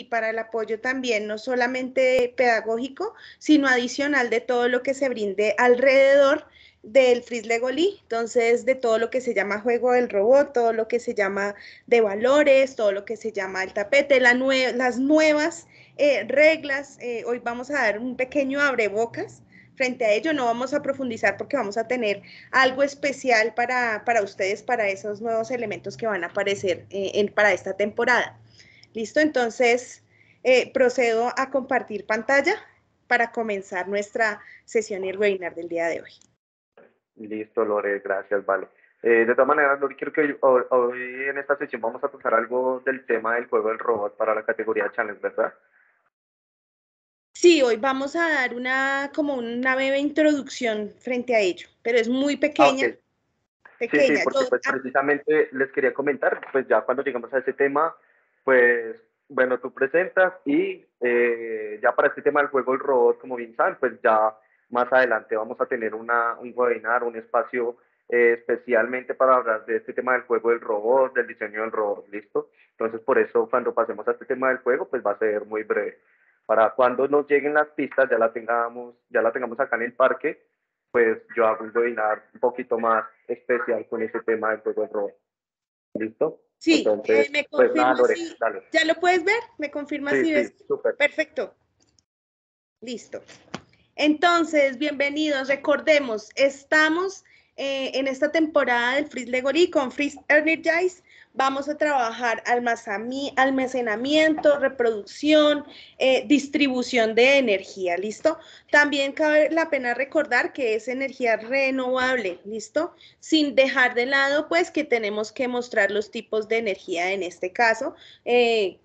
y para el apoyo también, no solamente pedagógico, sino adicional de todo lo que se brinde alrededor del Fris Legolí, entonces de todo lo que se llama juego del robot, todo lo que se llama de valores, todo lo que se llama el tapete, las nuevas eh, reglas. Eh, hoy vamos a dar un pequeño abrebocas frente a ello, no vamos a profundizar porque vamos a tener algo especial para, para ustedes, para esos nuevos elementos que van a aparecer eh, para esta temporada. Listo, entonces eh, procedo a compartir pantalla para comenzar nuestra sesión y el webinar del día de hoy. Listo, Lore, gracias, vale. Eh, de todas maneras, Lore, quiero que hoy, en esta sesión vamos a tocar algo del tema del juego del robot para la categoría Challenge, ¿verdad? Sí, hoy vamos a dar una como una breve introducción frente a ello, pero es muy ah, pequeña. Sí, porque pues, precisamente les quería comentar, pues ya cuando llegamos a ese tema, pues bueno, tú presentas y eh, ya para este tema del juego del robot, como bien saben, pues ya más adelante vamos a tener una, un webinar, un espacio eh, especialmente para hablar de este tema del juego del robot, del diseño del robot, ¿listo? Entonces, por eso cuando pasemos a este tema del juego, pues va a ser muy breve. Para cuando nos lleguen las pistas, ya la tengamos, ya la tengamos acá en el parque, pues yo hago un webinar un poquito más especial con ese tema del juego del robot. ¿Listo? Sí, eh, me pues, confirma ¿Ya lo puedes ver? ¿Me confirma si ves? Perfecto. Listo. Entonces, bienvenidos. Recordemos, estamos eh, en esta temporada del Freeze Legory con Freeze Energize vamos a trabajar almacenamiento, reproducción, eh, distribución de energía, ¿listo? También cabe la pena recordar que es energía renovable, ¿listo? Sin dejar de lado, pues, que tenemos que mostrar los tipos de energía, en este caso, eh,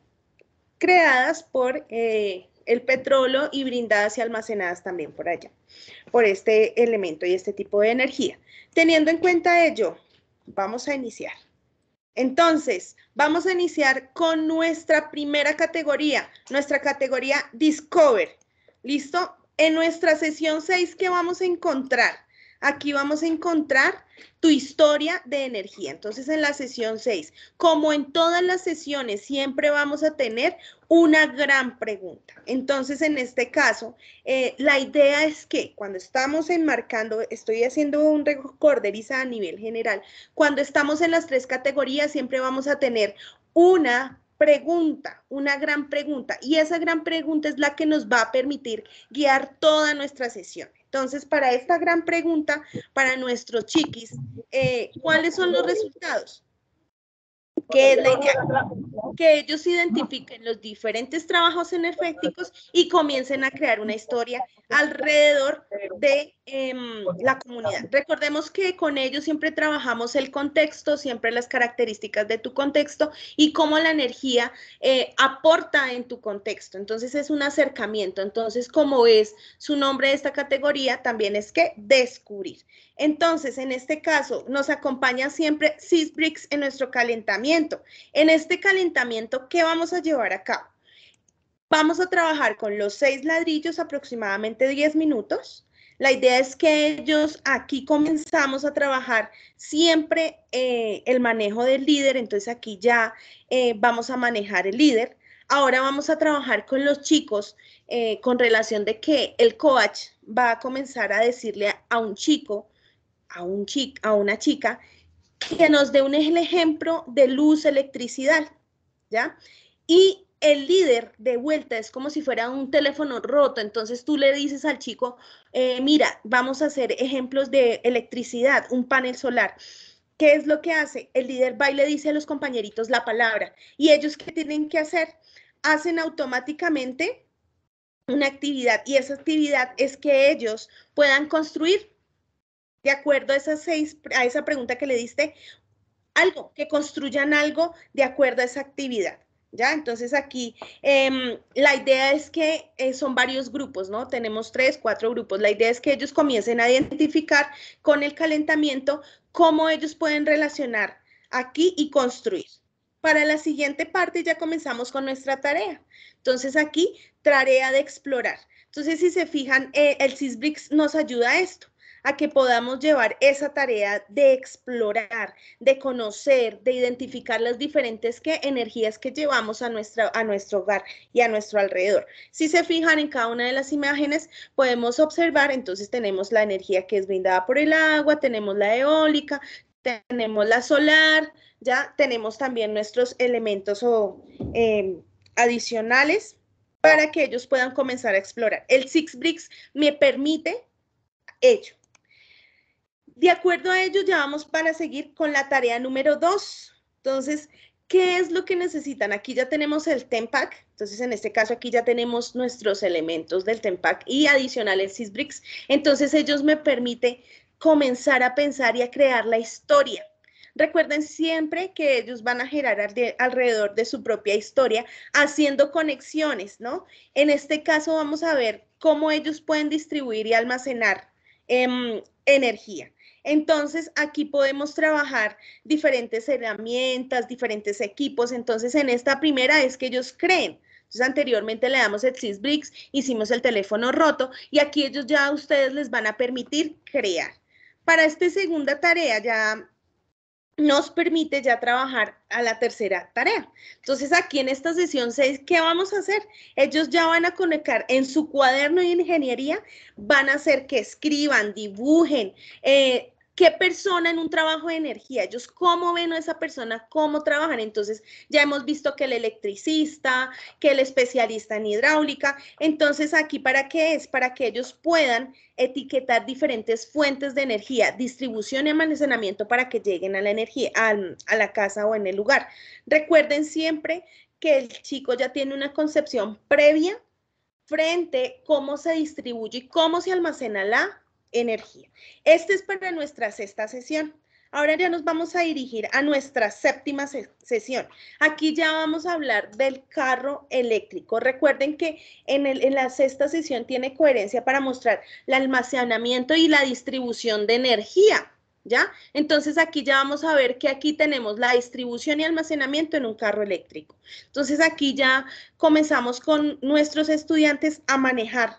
creadas por... Eh, el petróleo y brindadas y almacenadas también por allá, por este elemento y este tipo de energía. Teniendo en cuenta ello, vamos a iniciar. Entonces, vamos a iniciar con nuestra primera categoría, nuestra categoría Discover. ¿Listo? En nuestra sesión 6, ¿qué vamos a encontrar? Aquí vamos a encontrar tu historia de energía. Entonces, en la sesión 6, como en todas las sesiones, siempre vamos a tener una gran pregunta. Entonces, en este caso, eh, la idea es que cuando estamos enmarcando, estoy haciendo un recorderiza a nivel general, cuando estamos en las tres categorías siempre vamos a tener una pregunta, una gran pregunta, y esa gran pregunta es la que nos va a permitir guiar toda nuestra sesión. Entonces, para esta gran pregunta, para nuestros chiquis, eh, ¿cuáles son los resultados? que ellos identifiquen los diferentes trabajos energéticos y comiencen a crear una historia alrededor de em, la comunidad. Recordemos que con ellos siempre trabajamos el contexto, siempre las características de tu contexto y cómo la energía eh, aporta en tu contexto. Entonces es un acercamiento. Entonces, como es su nombre de esta categoría, también es que descubrir. Entonces, en este caso, nos acompaña siempre Sisbricks en nuestro calentamiento. En este calentamiento, ¿qué vamos a llevar a cabo? Vamos a trabajar con los seis ladrillos aproximadamente 10 minutos. La idea es que ellos aquí comenzamos a trabajar siempre eh, el manejo del líder, entonces aquí ya eh, vamos a manejar el líder. Ahora vamos a trabajar con los chicos eh, con relación de que el coach va a comenzar a decirle a, un chico, a, un chico, a una chica, que nos dé un ejemplo de luz, electricidad, ¿ya? Y el líder de vuelta es como si fuera un teléfono roto, entonces tú le dices al chico, eh, mira, vamos a hacer ejemplos de electricidad, un panel solar. ¿Qué es lo que hace? El líder va y le dice a los compañeritos la palabra. ¿Y ellos qué tienen que hacer? Hacen automáticamente una actividad y esa actividad es que ellos puedan construir, de acuerdo a, esas seis, a esa pregunta que le diste, algo, que construyan algo de acuerdo a esa actividad. Entonces aquí em, la idea es que eh, son varios grupos, ¿no? Tenemos tres, cuatro grupos. La idea es que ellos comiencen a identificar con el calentamiento cómo ellos pueden relacionar aquí y construir. Para la siguiente parte ya comenzamos con nuestra tarea. Entonces aquí, tarea de explorar. Entonces, si se fijan, eh, el CISBRICS nos ayuda a esto a que podamos llevar esa tarea de explorar, de conocer, de identificar las diferentes que, energías que llevamos a, nuestra, a nuestro hogar y a nuestro alrededor. Si se fijan en cada una de las imágenes, podemos observar, entonces tenemos la energía que es brindada por el agua, tenemos la eólica, tenemos la solar, ya tenemos también nuestros elementos o, em, adicionales para que ellos puedan comenzar a explorar. El Six Bricks me permite ello, de acuerdo a ello, ya vamos para seguir con la tarea número dos. Entonces, ¿qué es lo que necesitan? Aquí ya tenemos el TEMPAC, entonces en este caso aquí ya tenemos nuestros elementos del TEMPAC y adicional el Entonces ellos me permiten comenzar a pensar y a crear la historia. Recuerden siempre que ellos van a girar alrededor de su propia historia haciendo conexiones, ¿no? En este caso vamos a ver cómo ellos pueden distribuir y almacenar em, energía. Entonces, aquí podemos trabajar diferentes herramientas, diferentes equipos. Entonces, en esta primera es que ellos creen. Entonces, anteriormente le damos el SysBricks, hicimos el teléfono roto y aquí ellos ya a ustedes les van a permitir crear. Para esta segunda tarea ya nos permite ya trabajar a la tercera tarea. Entonces, aquí en esta sesión 6, ¿qué vamos a hacer? Ellos ya van a conectar en su cuaderno de ingeniería, van a hacer que escriban, dibujen, eh, qué persona en un trabajo de energía, ellos cómo ven a esa persona, cómo trabajan. Entonces, ya hemos visto que el electricista, que el especialista en hidráulica. Entonces, aquí para qué es? Para que ellos puedan etiquetar diferentes fuentes de energía, distribución y almacenamiento para que lleguen a la energía, a, a la casa o en el lugar. Recuerden siempre que el chico ya tiene una concepción previa frente cómo se distribuye y cómo se almacena la energía. Este es para nuestra sexta sesión. Ahora ya nos vamos a dirigir a nuestra séptima sesión. Aquí ya vamos a hablar del carro eléctrico. Recuerden que en, en, la sexta sesión tiene coherencia para mostrar el almacenamiento y la distribución de energía. ¿Ya? Entonces aquí ya vamos a ver que aquí tenemos la distribución y almacenamiento en un carro eléctrico. Entonces aquí ya comenzamos con nuestros estudiantes a manejar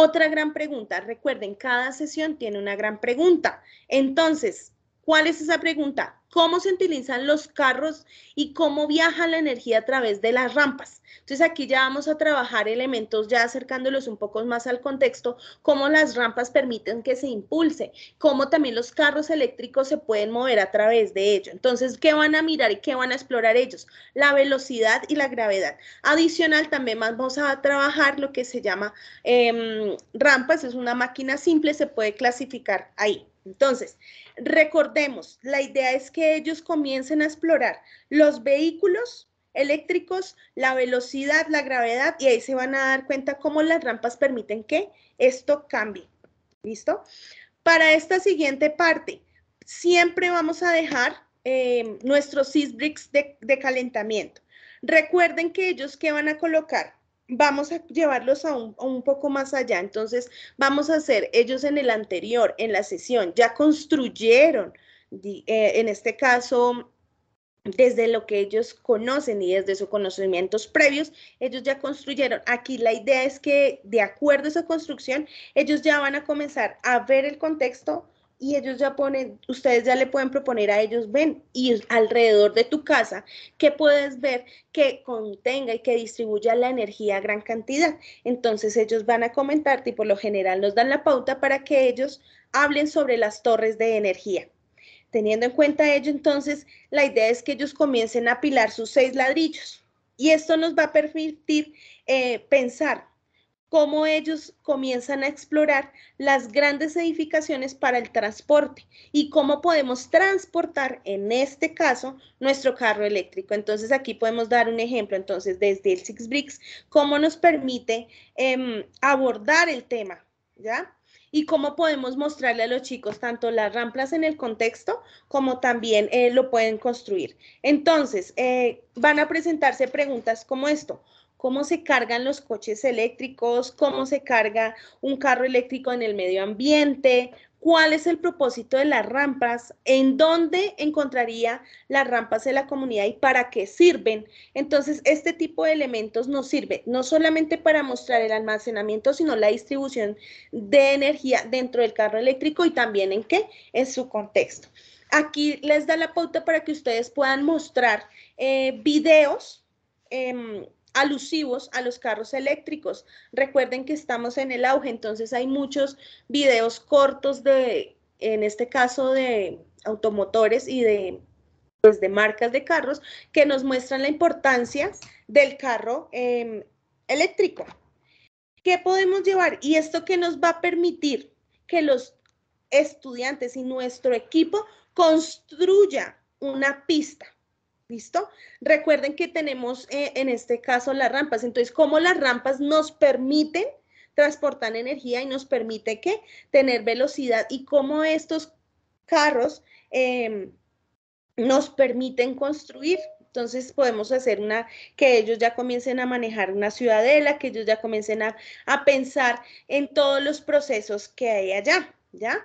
otra gran pregunta. Recuerden, cada sesión tiene una gran pregunta. Entonces, ¿Cuál es esa pregunta? ¿Cómo se utilizan los carros y cómo viaja la energía a través de las rampas? Entonces aquí ya vamos a trabajar elementos ya acercándolos un poco más al contexto, cómo las rampas permiten que se impulse, cómo también los carros eléctricos se pueden mover a través de ello. Entonces, ¿qué van a mirar y qué van a explorar ellos? La velocidad y la gravedad. Adicional, también vamos a trabajar lo que se llama em, rampas, es una máquina simple, se puede clasificar ahí. Entonces, recordemos, la idea es que ellos comiencen a explorar los vehículos eléctricos, la velocidad, la gravedad, y ahí se van a dar cuenta cómo las rampas permiten que esto cambie. ¿Listo? Para esta siguiente parte, siempre vamos a dejar eh, nuestros sysbricks de, de calentamiento. Recuerden que ellos que van a colocar vamos a llevarlos a un, poco más allá. Entonces, vamos a hacer, ellos en el anterior, en la sesión, ya construyeron, eh, en este caso, desde lo que ellos conocen y desde sus conocimientos previos, ellos ya construyeron. Aquí la idea es que de acuerdo a esa construcción, ellos ya van a comenzar a ver el contexto, y ellos ya ponen, ustedes ya le pueden proponer a ellos, ven, y alrededor de tu casa, ¿qué puedes ver que contenga y que distribuya la energía a gran cantidad? Entonces ellos van a comentarte y por lo general nos dan la pauta para que ellos hablen sobre las torres de energía. Teniendo en cuenta ello, entonces, la idea es que ellos comiencen a apilar sus seis ladrillos. Y esto nos va a permitir eh, pensar cómo ellos comienzan a explorar las grandes edificaciones para el transporte y cómo podemos transportar, en este caso, nuestro carro eléctrico. Entonces aquí podemos dar un ejemplo, entonces desde el Six Bricks, cómo nos permite em, abordar el tema, ¿ya? Y cómo podemos mostrarle a los chicos tanto las ramplas en el contexto como también eh, lo pueden construir. Entonces, eh, van a presentarse preguntas como esto cómo se cargan los coches eléctricos, cómo se carga un carro eléctrico en el medio ambiente, cuál es el propósito de las rampas, en dónde encontraría las rampas de la comunidad y para qué sirven. Entonces, este tipo de elementos nos sirve no solamente para mostrar el almacenamiento, sino la distribución de energía dentro del carro eléctrico y también en qué, en su contexto. Aquí les da la pauta para que ustedes puedan mostrar eh, videos. Em, alusivos a los carros eléctricos. Recuerden que estamos en el auge, entonces hay muchos videos cortos de, en este caso, de automotores y de, pues, de marcas de carros que nos muestran la importancia del carro em, eléctrico. ¿Qué podemos llevar? Y esto que nos va a permitir que los estudiantes y nuestro equipo construya una pista ¿Listo? Recuerden que tenemos eh, en este caso las rampas. Entonces, ¿cómo las rampas nos permiten transportar energía y nos permite que tener velocidad y cómo estos carros em, nos permiten construir? Entonces podemos hacer una, que ellos ya comiencen a manejar una ciudadela, que ellos ya comiencen a, a pensar en todos los procesos que hay allá, ¿ya?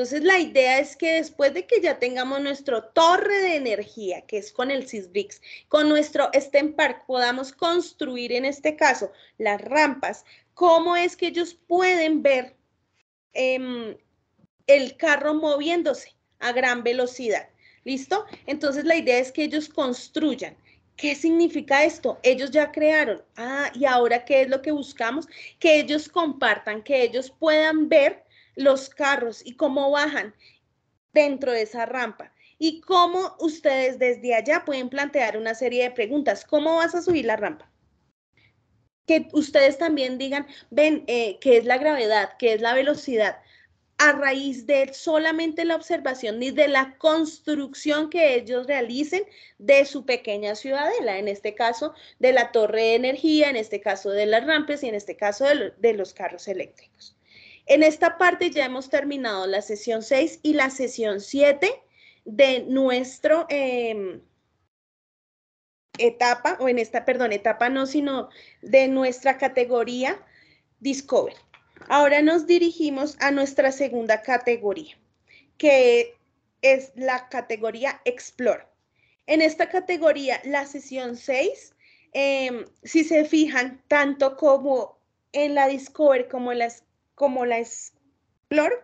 Entonces la idea es que después de que ya tengamos nuestro torre de energía, que es con el Cisbix, con nuestro STEM Park, podamos construir en este caso las rampas, cómo es que ellos pueden ver em, el carro moviéndose a gran velocidad. ¿Listo? Entonces la idea es que ellos construyan. ¿Qué significa esto? Ellos ya crearon. Ah, y ahora qué es lo que buscamos? Que ellos compartan, que ellos puedan ver los carros y cómo bajan dentro de esa rampa. Y cómo ustedes desde allá pueden plantear una serie de preguntas. ¿Cómo vas a subir la rampa? Que ustedes también digan, ven, eh, ¿qué es la gravedad? ¿Qué es la velocidad? a raíz de solamente la observación y de la construcción que ellos realicen de su pequeña ciudadela, en este caso de la torre de energía, en este caso de las rampas y en este caso de los carros eléctricos. En esta parte ya hemos terminado la sesión 6 y la sesión 7 de nuestro em, etapa, o en esta, perdón, etapa no, sino de nuestra categoría Discover. Ahora nos dirigimos a nuestra segunda categoría, que es la categoría Explore. En esta categoría, la sesión 6, em, si se fijan, tanto como en la Discover como en las como la Explore,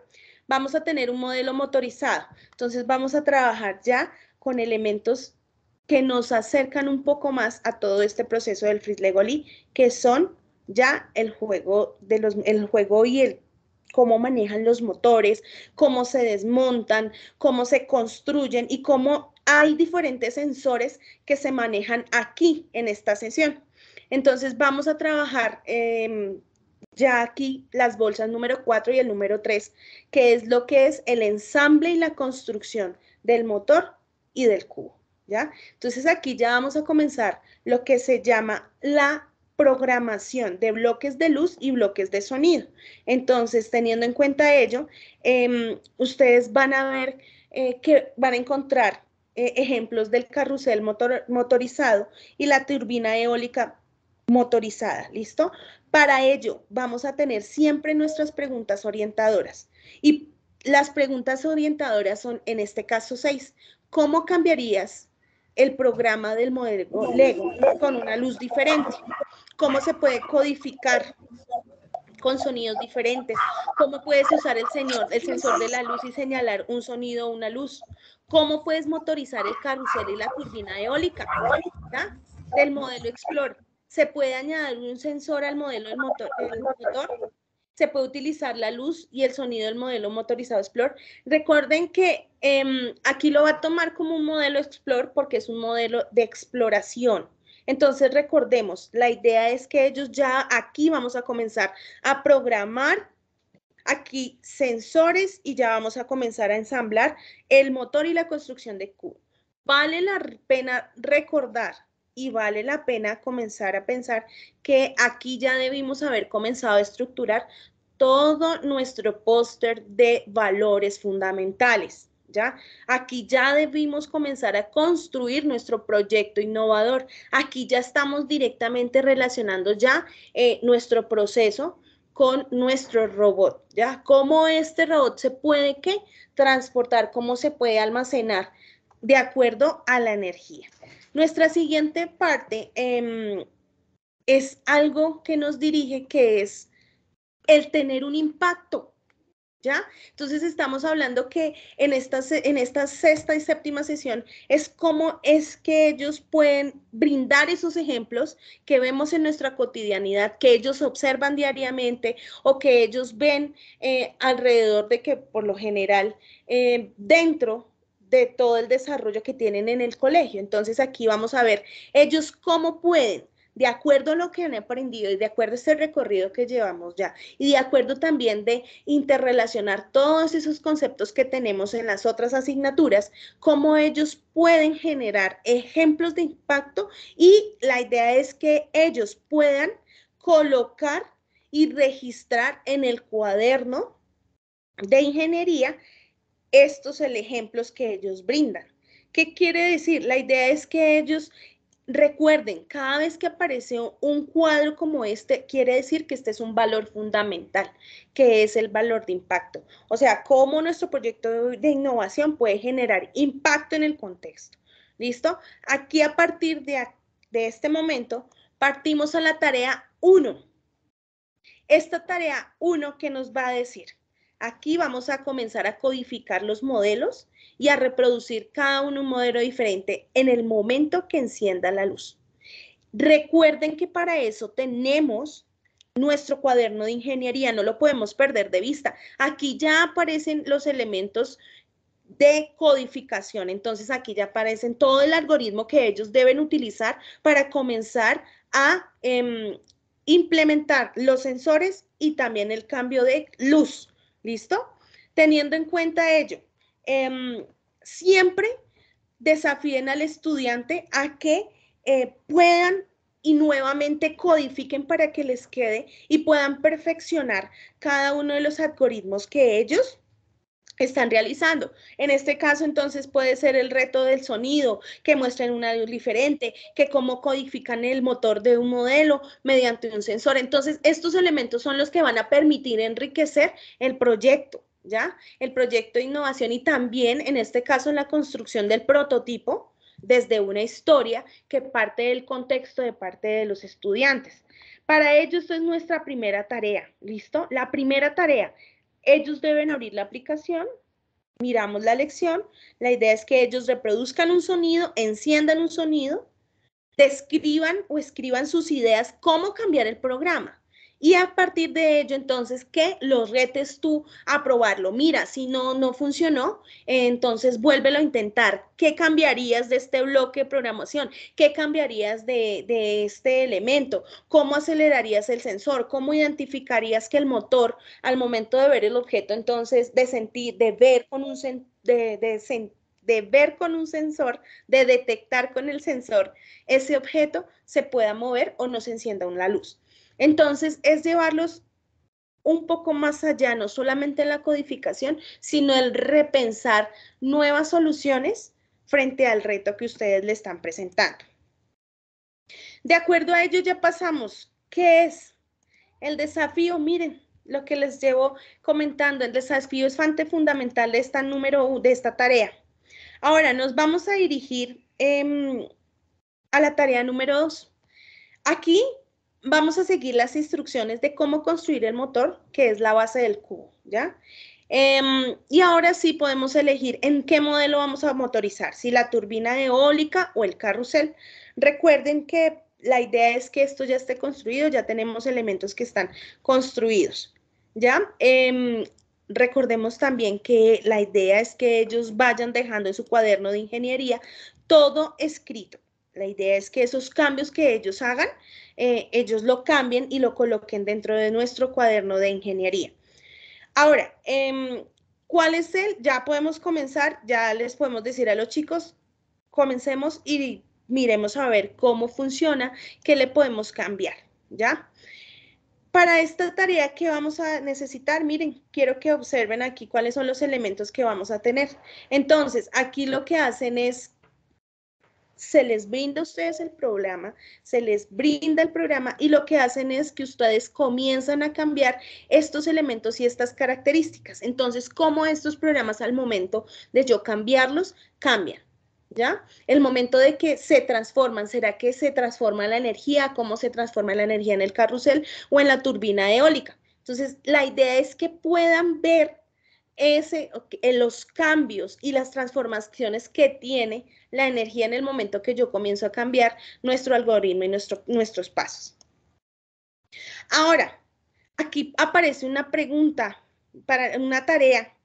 vamos a tener un modelo motorizado. Entonces vamos a trabajar ya con elementos que nos acercan un poco más a todo este proceso del Fritz Legoli, que son ya el juego, de los, juego y el cómo manejan los motores, cómo se desmontan, cómo se construyen y cómo hay diferentes sensores que se manejan aquí en esta sesión. Entonces vamos a trabajar em, ya aquí las bolsas número 4 y el número 3, que es lo que es el ensamble y la construcción del motor y del cubo, ¿ya? Entonces aquí ya vamos a comenzar lo que se llama la programación de bloques de luz y bloques de sonido. Entonces, teniendo en cuenta ello, em, ustedes van a ver eh, que van a encontrar eh, ejemplos del carrusel motorizado y la turbina eólica motorizada, ¿listo? Para ello, vamos a tener siempre nuestras preguntas orientadoras. Y las preguntas orientadoras son, en este caso, seis. ¿Cómo cambiarías el programa del modelo Lego con una luz diferente? ¿Cómo se puede codificar con sonidos diferentes? ¿Cómo puedes usar el, sensor de la luz y señalar un sonido o una luz? ¿Cómo puedes motorizar el carrusel y la turbina eólica del modelo Explore? se puede añadir un sensor al modelo del motor, se puede utilizar la luz y el sonido del modelo motorizado Explore. Recuerden que em, aquí lo va a tomar como un modelo Explore porque es un modelo de exploración. Entonces recordemos, la idea es que ellos ya aquí vamos a comenzar a programar aquí sensores y ya vamos a comenzar a ensamblar el motor y la construcción de cubo. Vale la pena recordar y vale la pena comenzar a pensar que aquí ya debimos haber comenzado a estructurar todo nuestro póster de valores fundamentales. ¿Ya? Aquí ya debimos comenzar a construir nuestro proyecto innovador. Aquí ya estamos directamente relacionando ya eh, nuestro proceso con nuestro robot, ¿ya? Cómo este robot se puede transportar, cómo se puede almacenar de acuerdo a la energía. Nuestra siguiente parte em, es algo que nos dirige, que es el tener un impacto. ¿Ya? Entonces estamos hablando que en esta, en esta sexta y séptima sesión es cómo es que ellos pueden brindar esos ejemplos que vemos en nuestra cotidianidad, que ellos observan diariamente o que ellos ven eh, alrededor de que por lo general eh, dentro de todo el desarrollo que tienen en el colegio. Entonces aquí vamos a ver ellos cómo pueden, de acuerdo a lo que han aprendido y de acuerdo a este recorrido que llevamos ya, y de acuerdo también de interrelacionar todos esos conceptos que tenemos en las otras asignaturas, cómo ellos pueden generar ejemplos de impacto y la idea es que ellos puedan colocar y registrar en el cuaderno de ingeniería estos ejemplos que ellos brindan. ¿Qué quiere decir? La idea es que ellos recuerden, cada vez que aparece un cuadro como este, quiere decir que este es un valor fundamental, que es el valor de impacto. O sea, cómo nuestro proyecto de innovación puede generar impacto en el contexto. ¿Listo? Aquí a partir de, este momento, partimos a la tarea 1. Esta tarea 1 que nos va a decir, Aquí vamos a comenzar a codificar los modelos y a reproducir cada uno un modelo diferente en el momento que encienda la luz. Recuerden que para eso tenemos nuestro cuaderno de ingeniería, no lo podemos perder de vista. Aquí ya aparecen los elementos de codificación, entonces aquí ya aparecen todo el algoritmo que ellos deben utilizar para comenzar a em, implementar los sensores y también el cambio de luz. ¿Listo? Teniendo en cuenta ello, em, siempre desafíen al estudiante a que eh, puedan y nuevamente codifiquen para que les quede y puedan perfeccionar cada uno de los algoritmos que ellos están realizando. En este caso, entonces, puede ser el reto del sonido, que muestren una audio diferente, que cómo codifican el motor de un modelo mediante un sensor. Entonces, estos elementos son los que van a permitir enriquecer el proyecto. ¿Ya? El proyecto de innovación y también, en este caso, la construcción del prototipo desde una historia que parte del contexto de parte de los estudiantes. Para ello, esto es nuestra primera tarea, ¿listo? La primera tarea, ellos deben abrir la aplicación, miramos la lección, la idea es que ellos reproduzcan un sonido, enciendan un sonido, describan o escriban sus ideas, cómo cambiar el programa. Y a partir de ello, entonces, ¿qué los retes tú a probarlo. Mira, si no, no funcionó, entonces vuélvelo a intentar. ¿Qué cambiarías de este bloque de programación? ¿Qué cambiarías de, este elemento? ¿Cómo acelerarías el sensor? ¿Cómo identificarías que el motor, al momento de ver el objeto, entonces, de sentir, de ver con un de, de ver con un sensor, de detectar con el sensor ese objeto, se pueda mover o no se encienda una luz. Entonces, es llevarlos un poco más allá, no solamente la codificación, sino el repensar nuevas soluciones frente al reto que ustedes le están presentando. De acuerdo a ello ya pasamos. ¿Qué es? El desafío, miren lo que les llevo comentando, el desafío es parte fundamental de esta número de esta tarea. Ahora nos vamos a dirigir em, a la tarea número dos. Aquí vamos a seguir las instrucciones de cómo construir el motor, que es la base del cubo, ¿ya? Em, y ahora sí podemos elegir en qué modelo vamos a motorizar, si la turbina eólica o el carrusel. Recuerden que la idea es que esto ya esté construido, ya tenemos elementos que están construidos, ¿ya? Em, recordemos también que la idea es que ellos vayan dejando en su cuaderno de ingeniería todo escrito. La idea es que esos cambios que ellos hagan, eh, ellos lo cambien y lo coloquen dentro de nuestro cuaderno de ingeniería. Ahora, em, ¿cuál es el? Ya podemos comenzar, ya les podemos decir a los chicos, comencemos y miremos a ver cómo funciona, qué le podemos cambiar, ¿ya? Para esta tarea que vamos a necesitar, miren, quiero que observen aquí cuáles son los elementos que vamos a tener. Entonces, aquí lo que hacen es se les brinda a ustedes el programa, se les brinda el programa y lo que hacen es que ustedes comienzan a cambiar estos elementos y estas características. Entonces, ¿cómo estos programas al momento de yo cambiarlos cambian? ¿Ya? El momento de que se transforman, ¿será que se transforma la energía? ¿Cómo se transforma la energía en el carrusel o en la turbina eólica? Entonces, la idea es que puedan ver ese, eh, los cambios y las transformaciones que tiene la energía en el momento que yo comienzo a cambiar nuestro algoritmo y nuestros pasos. Ahora, aquí aparece una pregunta para una tarea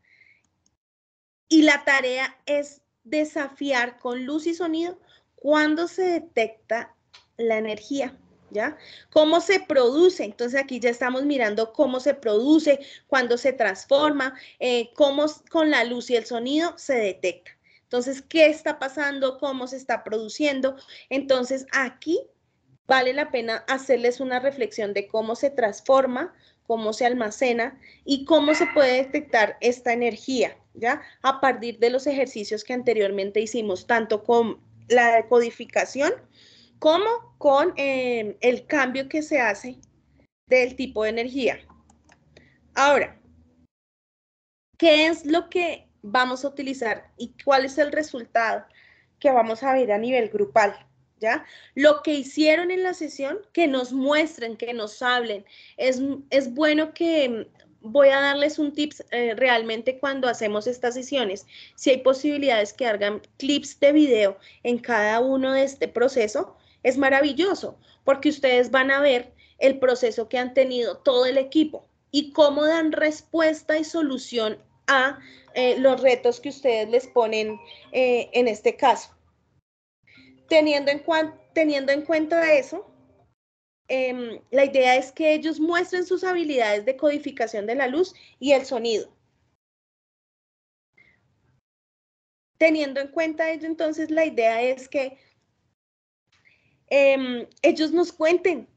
y la tarea es desafiar con luz y sonido cuando se detecta la energía. ¿Ya? ¿Cómo se produce? Entonces aquí ya estamos mirando cómo se produce, cuándo se transforma, eh, cómo con la luz y el sonido se detecta. Entonces, ¿qué está pasando? ¿Cómo se está produciendo? Entonces aquí vale la pena hacerles una reflexión de cómo se transforma, cómo se almacena y cómo se puede detectar esta energía, ¿ya? A partir de los ejercicios que anteriormente hicimos, tanto con la codificación como con em, el cambio que se hace del tipo de energía. Ahora, ¿qué es lo que vamos a utilizar y cuál es el resultado que vamos a ver a nivel grupal? ¿Ya? Lo que hicieron en la sesión, que nos muestren, que nos hablen. Es, bueno que em, voy a darles un tip eh, realmente cuando hacemos estas sesiones. Si hay posibilidades que hagan clips de video en cada uno de este proceso, es maravilloso porque ustedes van a ver el proceso que han tenido todo el equipo y cómo dan respuesta y solución a eh, los retos que ustedes les ponen eh, en este caso. Teniendo en, teniendo en cuenta eso, em, la idea es que ellos muestren sus habilidades de codificación de la luz y el sonido. Teniendo en cuenta ello, entonces la idea es que Em, ellos nos cuenten.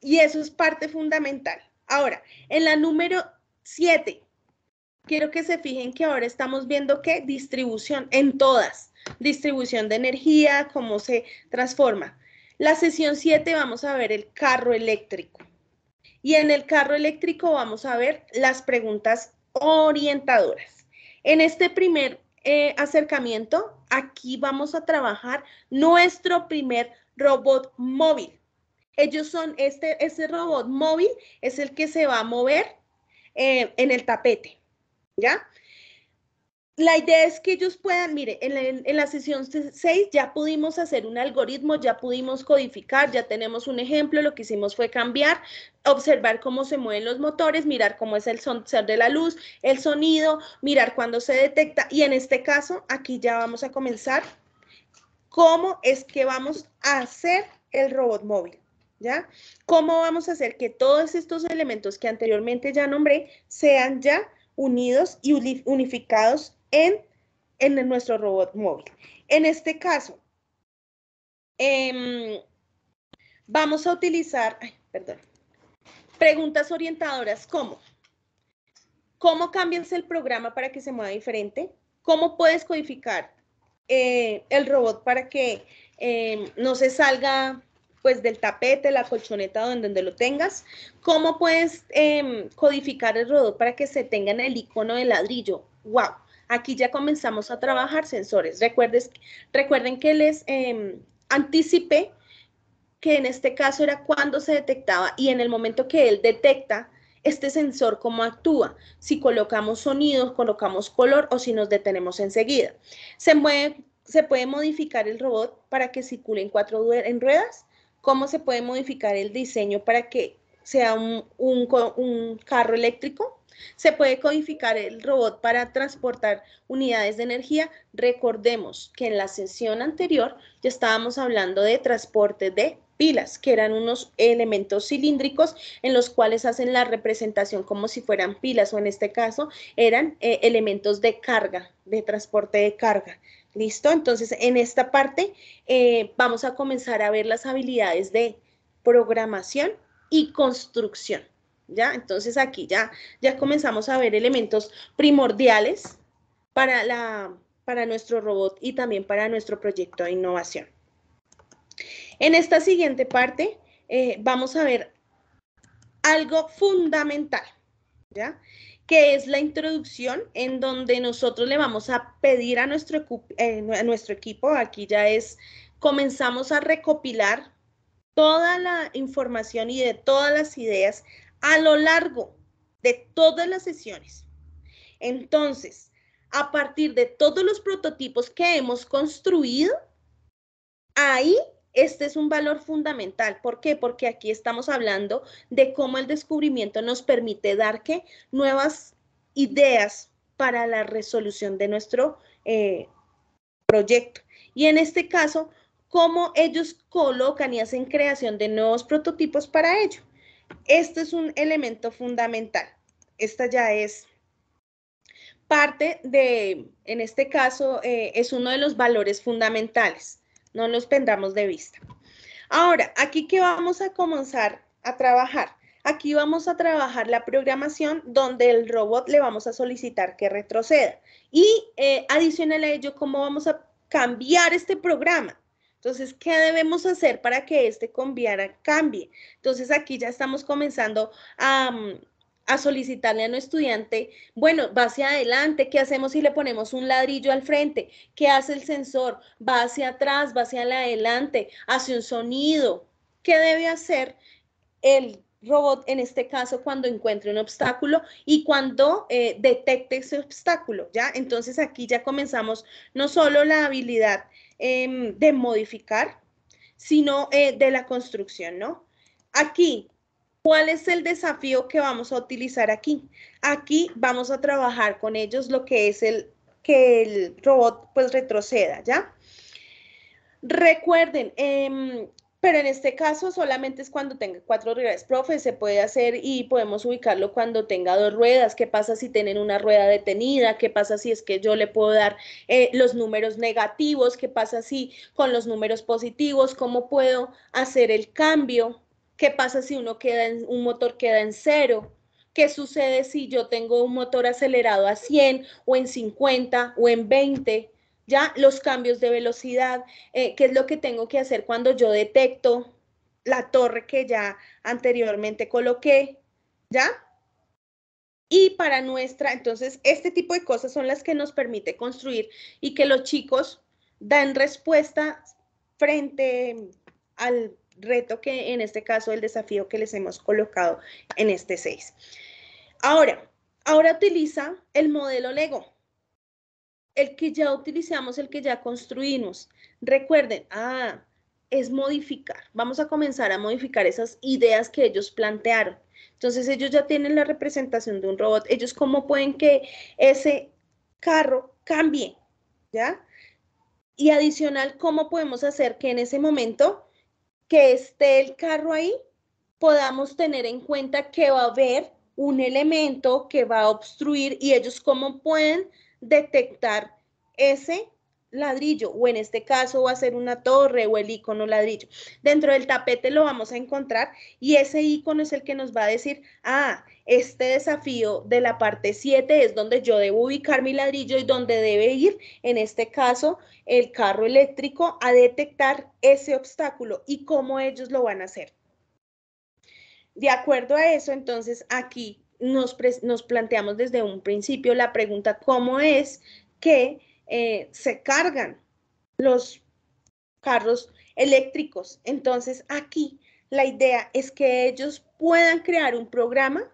Y eso es parte fundamental. Ahora, en la número 7, quiero que se fijen que ahora estamos viendo qué distribución en todas, distribución de energía, cómo se transforma. La sesión 7 vamos a ver el carro eléctrico. Y en el carro eléctrico vamos a ver las preguntas orientadoras. En este primer eh, acercamiento, aquí vamos a trabajar nuestro primer robot móvil. Ellos son, este, ese robot móvil es el que se va a mover eh, en el tapete, ¿ya? La idea es que ellos puedan, mire, en la, sesión 6 ya pudimos hacer un algoritmo, ya pudimos codificar, ya tenemos un ejemplo, lo que hicimos fue cambiar, observar cómo se mueven los motores, mirar cómo es el ser de la luz, el sonido, mirar cuándo se detecta y en este caso aquí ya vamos a comenzar cómo es que vamos a hacer el robot móvil, ¿ya? ¿Cómo vamos a hacer que todos estos elementos que anteriormente ya nombré sean ya unidos y unificados en, en nuestro robot móvil? En este caso, em, vamos a utilizar, perdón, preguntas orientadoras como, ¿cómo cambias el programa para que se mueva diferente? ¿Cómo puedes codificar eh, el robot para que eh, no se salga pues del tapete, la colchoneta, donde, lo tengas. ¿Cómo puedes em, codificar el robot para que se tenga en el icono de ladrillo? ¡Wow! Aquí ya comenzamos a trabajar sensores. recuerden que les em, anticipé que en este caso era cuando se detectaba y en el momento que él detecta este sensor cómo actúa, si colocamos sonidos, colocamos color o si nos detenemos enseguida. Se, mueve, se puede modificar el robot para que circule en cuatro en ruedas, cómo se puede modificar el diseño para que sea un carro eléctrico, se puede codificar el robot para transportar unidades de energía. Recordemos que en la sesión anterior ya estábamos hablando de transporte de pilas, que eran unos elementos cilíndricos en los cuales hacen la representación como si fueran pilas o en este caso eran eh, elementos de carga, de transporte de carga. ¿Listo? Entonces, en esta parte eh, vamos a comenzar a ver las habilidades de programación y construcción. Entonces aquí ya, ya comenzamos a ver elementos primordiales para, la, para nuestro robot y también para nuestro proyecto de innovación. En esta siguiente parte eh, vamos a ver algo fundamental, ¿ya? que es la introducción en donde nosotros le vamos a pedir a nuestro, eh, a nuestro equipo, aquí ya es, comenzamos a recopilar toda la información y de todas las ideas a lo largo de todas las sesiones. Entonces, a partir de todos los prototipos que hemos construido, ahí este es un valor fundamental. ¿Por qué? Porque aquí estamos hablando de cómo el descubrimiento nos permite dar que nuevas ideas para la resolución de nuestro eh, proyecto. Y en este caso, cómo ellos colocan y hacen creación de nuevos prototipos para ello. Este es un elemento fundamental. Esta ya es parte de, en este caso, eh, es uno de los valores fundamentales. No los perdamos de vista. Ahora, aquí que vamos a comenzar a trabajar. Aquí vamos a trabajar la programación donde el robot le vamos a solicitar que retroceda. Y eh, adicional a ello, cómo vamos a cambiar este programa. Entonces, ¿qué debemos hacer para que este conviara cambie? Entonces, aquí ya estamos comenzando a, mm, solicitarle a nuestro estudiante, bueno, va hacia adelante, ¿qué hacemos si le ponemos un ladrillo al frente? ¿Qué hace el sensor? ¿Va hacia atrás? ¿Va hacia adelante? ¿Hace un sonido? ¿Qué debe hacer el robot en este caso cuando encuentre un obstáculo y cuando eh, detecte ese obstáculo, ¿ya? Entonces aquí ya comenzamos no solo la habilidad Em, de modificar, sino eh, de la construcción, ¿no? Aquí, ¿cuál es el desafío que vamos a utilizar aquí? Aquí vamos a trabajar con ellos lo que es el que el robot pues retroceda, ¿ya? Recuerden, em, pero en este caso solamente es cuando tenga cuatro ruedas. Profe, se puede hacer y podemos ubicarlo cuando tenga dos ruedas. ¿Qué pasa si tienen una rueda detenida? ¿Qué pasa si es que yo le puedo dar eh, los números negativos? ¿Qué pasa si con los números positivos? ¿Cómo puedo hacer el cambio? ¿Qué pasa si uno queda en, un motor queda en cero? ¿Qué sucede si yo tengo un motor acelerado a 100 o en 50 o en 20? Ya los cambios de velocidad, eh, qué es lo que tengo que hacer cuando yo detecto la torre que ya anteriormente coloqué, ¿ya? Y para nuestra, entonces, este tipo de cosas son las que nos permite construir y que los chicos dan respuesta frente al reto que en este caso el desafío que les hemos colocado en este 6. Ahora, ahora utiliza el modelo Lego el que ya utilizamos, el que ya construimos. Recuerden, ah, es modificar. Vamos a comenzar a modificar esas ideas que ellos plantearon. Entonces ellos ya tienen la representación de un robot. Ellos cómo pueden que ese carro cambie, ¿ya? Y adicional, ¿cómo podemos hacer que en ese momento que esté el carro ahí, podamos tener en cuenta que va a haber un elemento que va a obstruir y ellos cómo pueden detectar ese ladrillo o en este caso va a ser una torre o el icono ladrillo. Dentro del tapete lo vamos a encontrar y ese icono es el que nos va a decir, ah, este desafío de la parte 7 es donde yo debo ubicar mi ladrillo y donde debe ir, en este caso, el carro eléctrico a detectar ese obstáculo y cómo ellos lo van a hacer. De acuerdo a eso, entonces aquí nos, planteamos desde un principio la pregunta, ¿cómo es que eh, se cargan los carros eléctricos? Entonces, aquí la idea es que ellos puedan crear un programa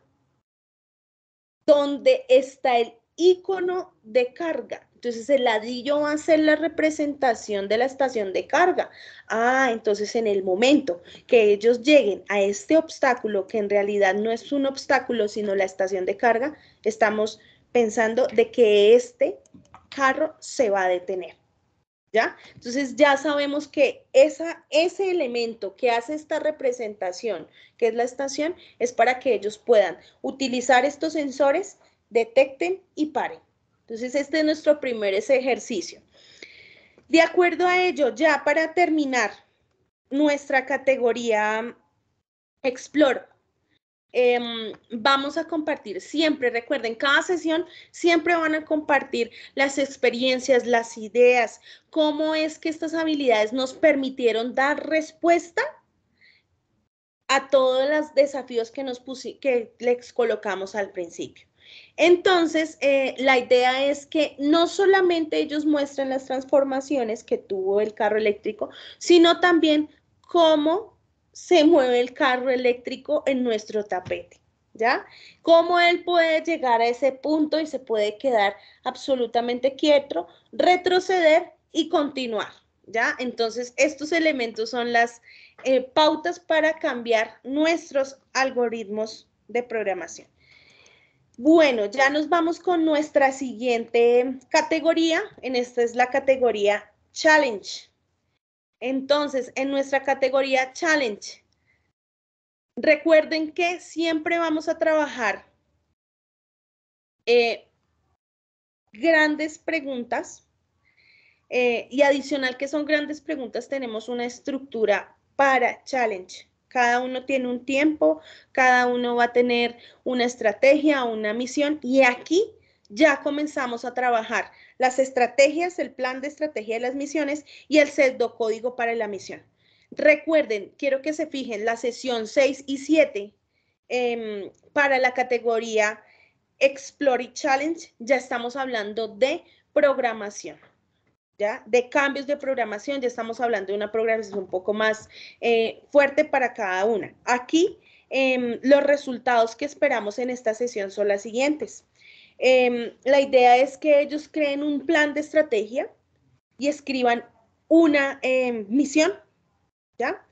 donde está el icono de carga entonces el ladrillo va a ser la representación de la estación de carga. Ah, entonces en el momento que ellos lleguen a este obstáculo, que en realidad no es un obstáculo, sino la estación de carga, estamos pensando de que este carro se va a detener. ¿Ya? Entonces ya sabemos que esa, ese elemento que hace esta representación, que es la estación, es para que ellos puedan utilizar estos sensores, detecten y paren. Entonces, este es nuestro primer ejercicio. De acuerdo a ello, ya para terminar, nuestra categoría Explore. Em, vamos a compartir siempre, recuerden, cada sesión siempre van a compartir las experiencias, las ideas, cómo es que estas habilidades nos permitieron dar respuesta a todos los desafíos que, nos que les colocamos al principio. Entonces, eh, la idea es que no solamente ellos muestran las transformaciones que tuvo el carro eléctrico, sino también cómo se mueve el carro eléctrico en nuestro tapete, ¿ya? Cómo él puede llegar a ese punto y se puede quedar absolutamente quieto, retroceder y continuar, ¿ya? Entonces, estos elementos son las eh, pautas para cambiar nuestros algoritmos de programación. Bueno, ya nos vamos con nuestra siguiente categoría. En esta es la categoría Challenge. Entonces, en nuestra categoría Challenge, recuerden que siempre vamos a trabajar eh, grandes preguntas eh, y adicional que son grandes preguntas, tenemos una estructura para Challenge. Cada uno tiene un tiempo, cada uno va a tener una estrategia, una misión y aquí ya comenzamos a trabajar las estrategias, el plan de estrategia de las misiones y el código para la misión. Recuerden, quiero que se fijen, la sesión 6 y 7 em, para la categoría Explore y Challenge ya estamos hablando de programación. De cambios de programación, ya estamos hablando de una programación un poco más eh, fuerte para cada una. Aquí em, los resultados que esperamos en esta sesión son las siguientes. Em, la idea es que ellos creen un plan de estrategia y escriban una em, misión, ¿ya?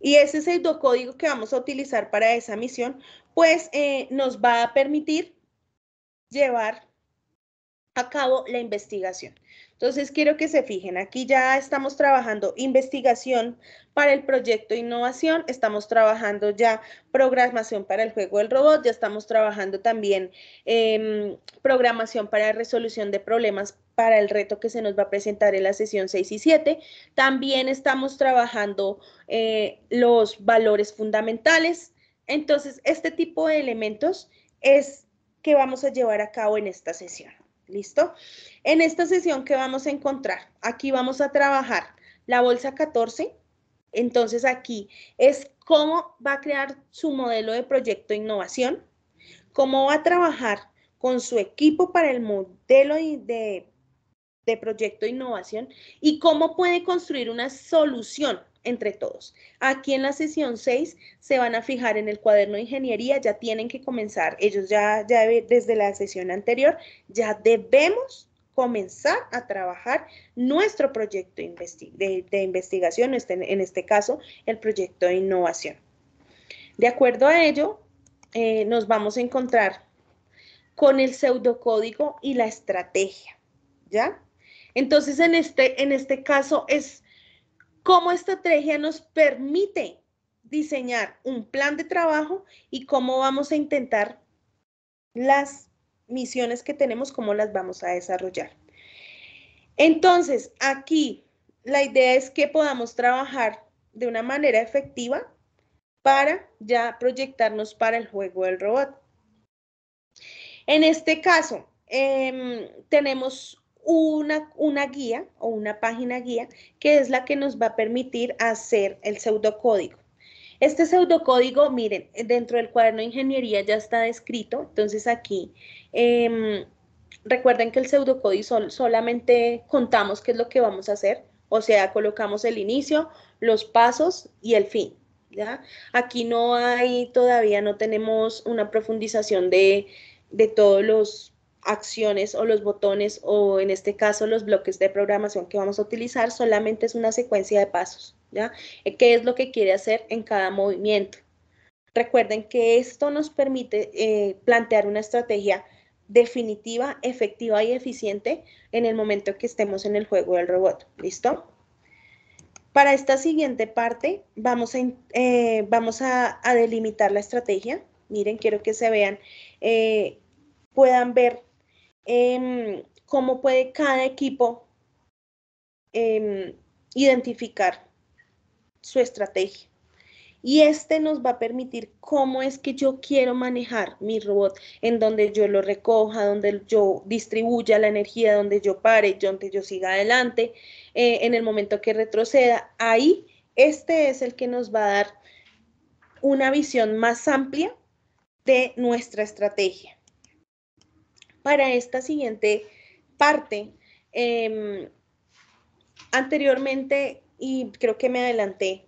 Y ese código que vamos a utilizar para esa misión, pues eh, nos va a permitir llevar a cabo la investigación. Entonces, quiero que se fijen, aquí ya estamos trabajando investigación para el proyecto innovación, estamos trabajando ya programación para el juego del robot, ya estamos trabajando también em, programación para resolución de problemas para el reto que se nos va a presentar en la sesión 6 y 7. También estamos trabajando eh, los valores fundamentales. Entonces, este tipo de elementos es que vamos a llevar a cabo en esta sesión. ¿Listo? En esta sesión, ¿qué vamos a encontrar? Aquí vamos a trabajar la bolsa 14. Entonces, aquí es cómo va a crear su modelo de proyecto de innovación, cómo va a trabajar con su equipo para el modelo de de proyecto de innovación y cómo puede construir una solución entre todos. Aquí en la sesión 6 se van a fijar en el cuaderno de ingeniería, ya tienen que comenzar, ellos ya, desde la sesión anterior, ya debemos comenzar a trabajar nuestro proyecto de, investigación, este, en este caso el proyecto de innovación. De acuerdo a ello, eh, nos vamos a encontrar con el pseudocódigo y la estrategia, ¿ya? Entonces, en este, en este caso es cómo esta estrategia nos permite diseñar un plan de trabajo y cómo vamos a intentar las misiones que tenemos, cómo las vamos a desarrollar. Entonces, aquí la idea es que podamos trabajar de una manera efectiva para ya proyectarnos para el juego del robot. En este caso, em, tenemos una, una guía o una página guía que es la que nos va a permitir hacer el pseudocódigo. Este pseudocódigo, miren, dentro del cuaderno de ingeniería ya está descrito, entonces aquí em, recuerden que el pseudocódigo solamente contamos qué es lo que vamos a hacer, o sea, colocamos el inicio, los pasos y el fin. ¿ya? Aquí no hay, todavía no tenemos una profundización de todos los acciones o los botones o en este caso los bloques de programación que vamos a utilizar solamente es una secuencia de pasos, ¿ya? Eh, ¿Qué es lo que quiere hacer en cada movimiento? Recuerden que esto nos permite eh, plantear una estrategia definitiva, efectiva y eficiente en el momento que estemos en el juego del robot, ¿listo? Para esta siguiente parte vamos a, eh, vamos a, delimitar la estrategia. Miren, quiero que se vean, puedan ver Em, cómo puede cada equipo em, identificar su estrategia. Y este nos va a permitir cómo es que yo quiero manejar mi robot, en donde yo lo recoja, donde yo distribuya la energía, donde yo pare, donde yo siga adelante, eh, en el momento que retroceda. Ahí, este es el que nos va a dar una visión más amplia de nuestra estrategia para esta siguiente parte. Em, anteriormente, y creo que me adelanté,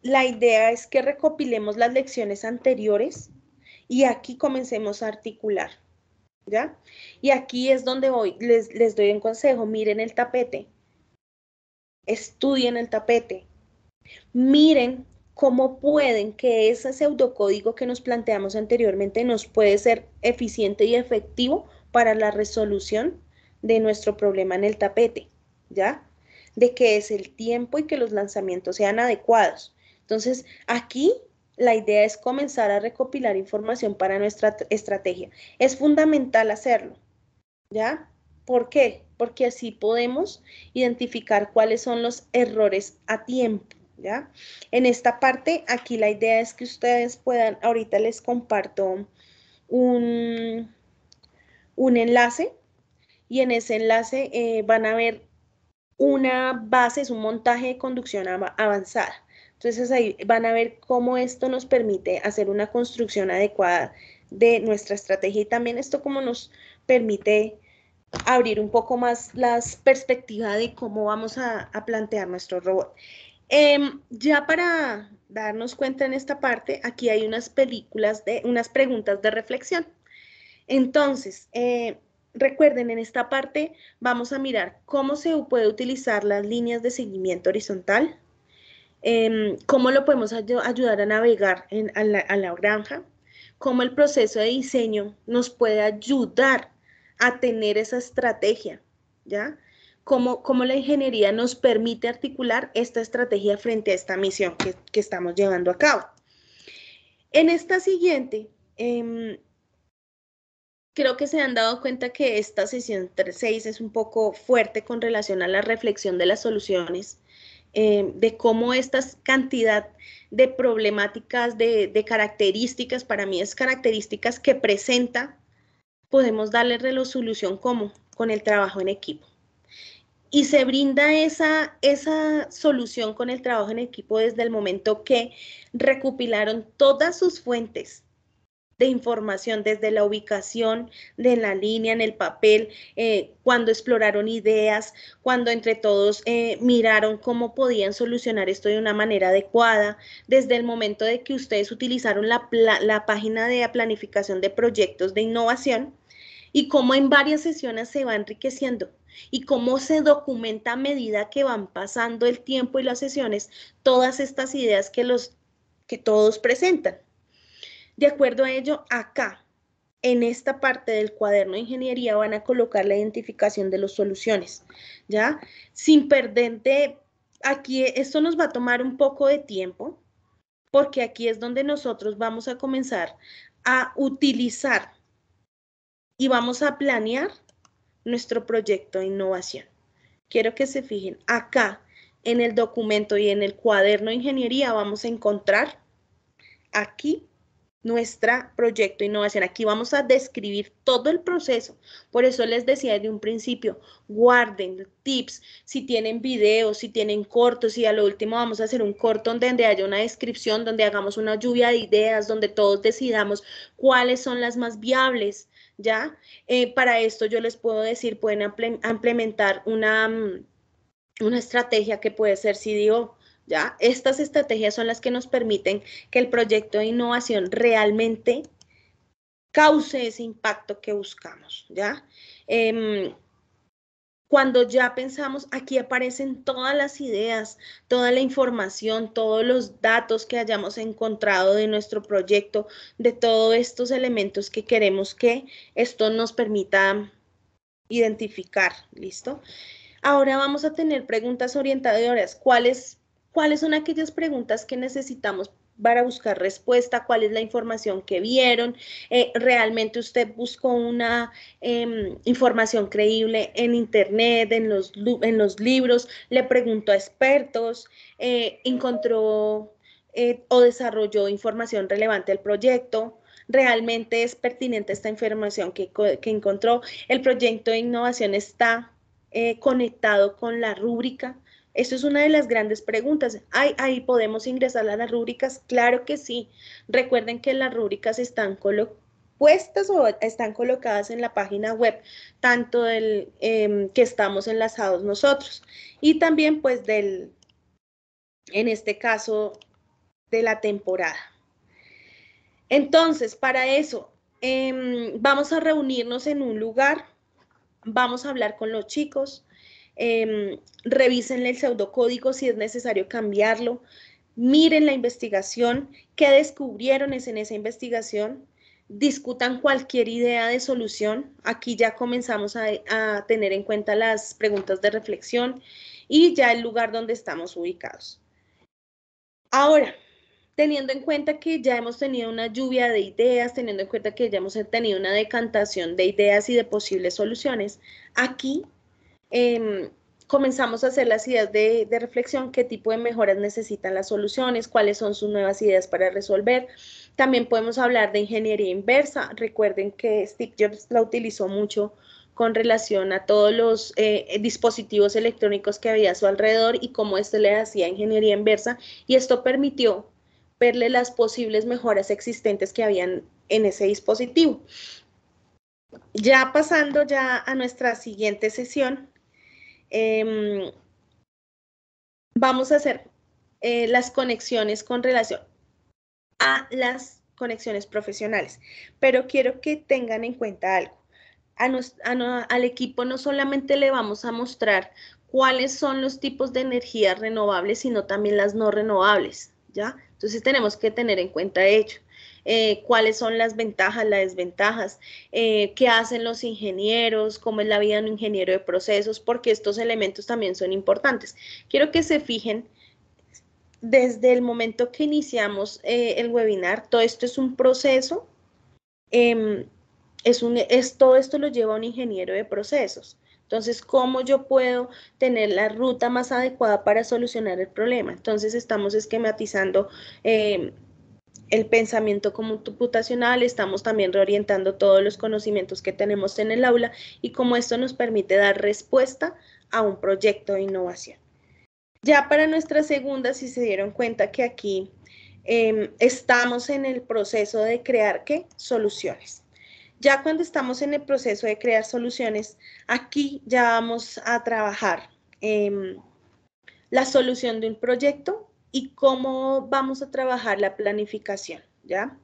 la idea es que recopilemos las lecciones anteriores y aquí comencemos a articular. ¿Ya? Y aquí es donde les, les doy un consejo, miren el tapete, estudien el tapete, miren cómo pueden que ese pseudocódigo que nos planteamos anteriormente nos puede ser eficiente y efectivo para la resolución de nuestro problema en el tapete, ¿ya? De que es el tiempo y que los lanzamientos sean adecuados. Entonces, aquí la idea es comenzar a recopilar información para nuestra estrategia. Es fundamental hacerlo, ¿ya? ¿Por qué? Porque así podemos identificar cuáles son los errores a tiempo en esta parte, aquí la idea es que ustedes puedan, ahorita les comparto un, un enlace y en ese enlace eh, van a ver una base, es un montaje de conducción avanzada. Entonces ahí van a ver cómo esto nos permite hacer una construcción adecuada de nuestra estrategia y también esto como nos permite abrir un poco más las perspectivas de cómo vamos a plantear nuestro robot. Em, ya para darnos cuenta en esta parte, aquí hay unas películas de, unas preguntas de reflexión. Entonces, eh, recuerden, en esta parte vamos a mirar cómo se puede utilizar las líneas de seguimiento horizontal, em, cómo lo podemos ayudar a navegar a, la, a la granja, cómo el proceso de diseño nos puede ayudar a tener esa estrategia, ¿ya? cómo, la ingeniería nos permite articular esta estrategia frente a esta misión que, estamos llevando a cabo. En esta siguiente, em, creo que se han dado cuenta que esta sesión 6 es un poco fuerte con relación a la reflexión de las soluciones, em, de cómo esta cantidad de problemáticas, de, características, para mí es características que presenta, podemos darle la solución como con el trabajo en equipo y se brinda esa, esa solución con el trabajo en equipo desde el momento que recopilaron todas sus fuentes de información, desde la ubicación de la línea en el papel, eh, cuando exploraron ideas, cuando entre todos eh, miraron cómo podían solucionar esto de una manera adecuada, desde el momento de que ustedes utilizaron la, la página de planificación de proyectos de innovación, y cómo en varias sesiones se va enriqueciendo y cómo se documenta a medida que van pasando el tiempo y las sesiones todas estas ideas que, los, que todos presentan. De acuerdo a ello, acá, en esta parte del cuaderno de ingeniería, van a colocar la identificación de las soluciones, ¿ya? Sin perder de... Aquí esto nos va a tomar un poco de tiempo, porque aquí es donde nosotros vamos a comenzar a utilizar y vamos a planear nuestro proyecto de innovación. Quiero que se fijen, acá en el documento y en el cuaderno de ingeniería vamos a encontrar aquí nuestro proyecto de innovación. Aquí vamos a describir todo el proceso. Por eso les decía desde un principio, guarden tips, si tienen videos, si tienen cortos y a lo último vamos a hacer un corto donde haya una descripción, donde hagamos una lluvia de ideas, donde todos decidamos cuáles son las más viables ¿ya? Eh, para esto yo les puedo decir, pueden implementar una, mm, una estrategia que puede ser CDO, ¿ya? Estas estrategias son las que nos permiten que el proyecto de innovación realmente cause ese impacto que buscamos, ¿ya? Em, cuando ya pensamos, aquí aparecen todas las ideas, toda la información, todos los datos que hayamos encontrado de nuestro proyecto, de todos estos elementos que queremos que esto nos permita identificar, ¿listo? Ahora vamos a tener preguntas orientadoras. ¿Cuáles, ¿Cuáles son aquellas preguntas que necesitamos para buscar respuesta, cuál es la información que vieron, eh, realmente usted buscó una em, información creíble en internet, en los, en los libros, le preguntó a expertos, eh, encontró eh, o desarrolló información relevante al proyecto, realmente es pertinente esta información que, que encontró, el proyecto de innovación está conectado con la rúbrica, esto es una de las grandes preguntas. ¿Ahí podemos ingresar a las rúbricas? Claro que sí. Recuerden que las rúbricas están puestas o están colocadas en la página web, tanto del em, que estamos enlazados nosotros y también pues del, en este caso, de la temporada. Entonces, para eso, em, vamos a reunirnos en un lugar, vamos a hablar con los chicos, eh, revísenle el pseudocódigo si es necesario cambiarlo, miren la investigación, qué descubrieron es en esa investigación, discutan cualquier idea de solución. Aquí ya comenzamos a tener en cuenta las preguntas de reflexión y ya el lugar donde estamos ubicados. Ahora, teniendo en cuenta que ya hemos tenido una lluvia de ideas, teniendo en cuenta que ya hemos tenido una decantación de ideas y de posibles soluciones, aquí Em, comenzamos a hacer las ideas de, reflexión, qué tipo de mejoras necesitan las soluciones, cuáles son sus nuevas ideas para resolver. También podemos hablar de ingeniería inversa. Recuerden que Steve Jobs la utilizó mucho con relación a todos los eh, eh, dispositivos electrónicos que había a su alrededor y cómo esto le hacía ingeniería inversa. Y esto permitió verle las posibles mejoras existentes que habían en ese dispositivo. Ya pasando ya a nuestra siguiente sesión, Em, vamos a hacer eh, las conexiones con relación a las conexiones profesionales. Pero quiero que tengan en cuenta algo. A al equipo no solamente le vamos a mostrar cuáles son los tipos de energías renovables, sino también las no renovables, ¿ya? Entonces tenemos que tener en cuenta ello. Eh, cuáles son las ventajas, las desventajas, eh, qué hacen los ingenieros, cómo es la vida de un ingeniero de procesos, porque estos elementos también son importantes. Quiero que se fijen desde el momento que iniciamos eh, el webinar, todo esto es un proceso, em, es todo esto lo lleva un ingeniero de procesos. Entonces, ¿cómo yo puedo tener la ruta más adecuada para solucionar el problema? Entonces, estamos esquematizando em, el pensamiento computacional, estamos también reorientando todos los conocimientos que tenemos en el aula y cómo esto nos permite dar respuesta a un proyecto de innovación. Ya para nuestra segunda, si se dieron cuenta que aquí em, estamos en el proceso de crear, ¿qué? Soluciones. Ya cuando estamos en el proceso de crear soluciones, aquí ya vamos a trabajar em, la solución de un proyecto y cómo vamos a trabajar la planificación, ¿ya?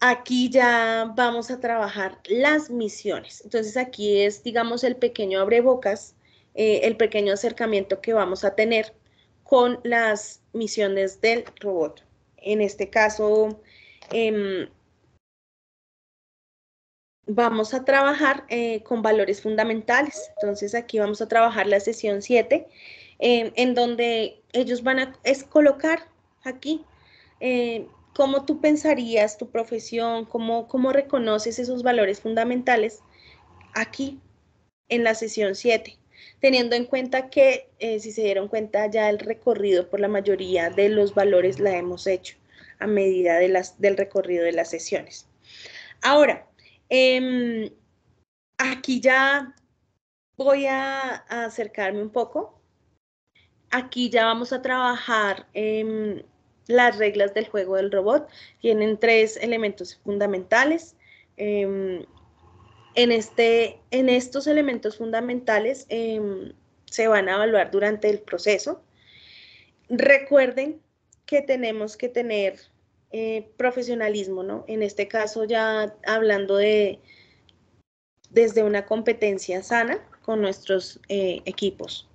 Aquí ya vamos a trabajar las misiones. Entonces aquí es, digamos, el pequeño abrebocas, eh, el pequeño acercamiento que vamos a tener con las misiones del robot. En este caso, em, vamos a trabajar eh, con valores fundamentales. Entonces aquí vamos a trabajar la sesión 7, Em, en donde ellos van a es colocar aquí em, cómo tú pensarías tu profesión, cómo, cómo reconoces esos valores fundamentales aquí en la sesión 7 teniendo en cuenta que, eh, si se dieron cuenta, ya el recorrido por la mayoría de los valores la hemos hecho a medida de las, del recorrido de las sesiones. Ahora, em, aquí ya voy a acercarme un poco aquí ya vamos a trabajar las reglas del juego del robot. Tienen tres elementos fundamentales. Em, en, este, en estos elementos fundamentales em, se van a evaluar durante el proceso. Recuerden que tenemos que tener eh, profesionalismo, ¿no? En este caso ya hablando de desde una competencia sana con nuestros eh, equipos.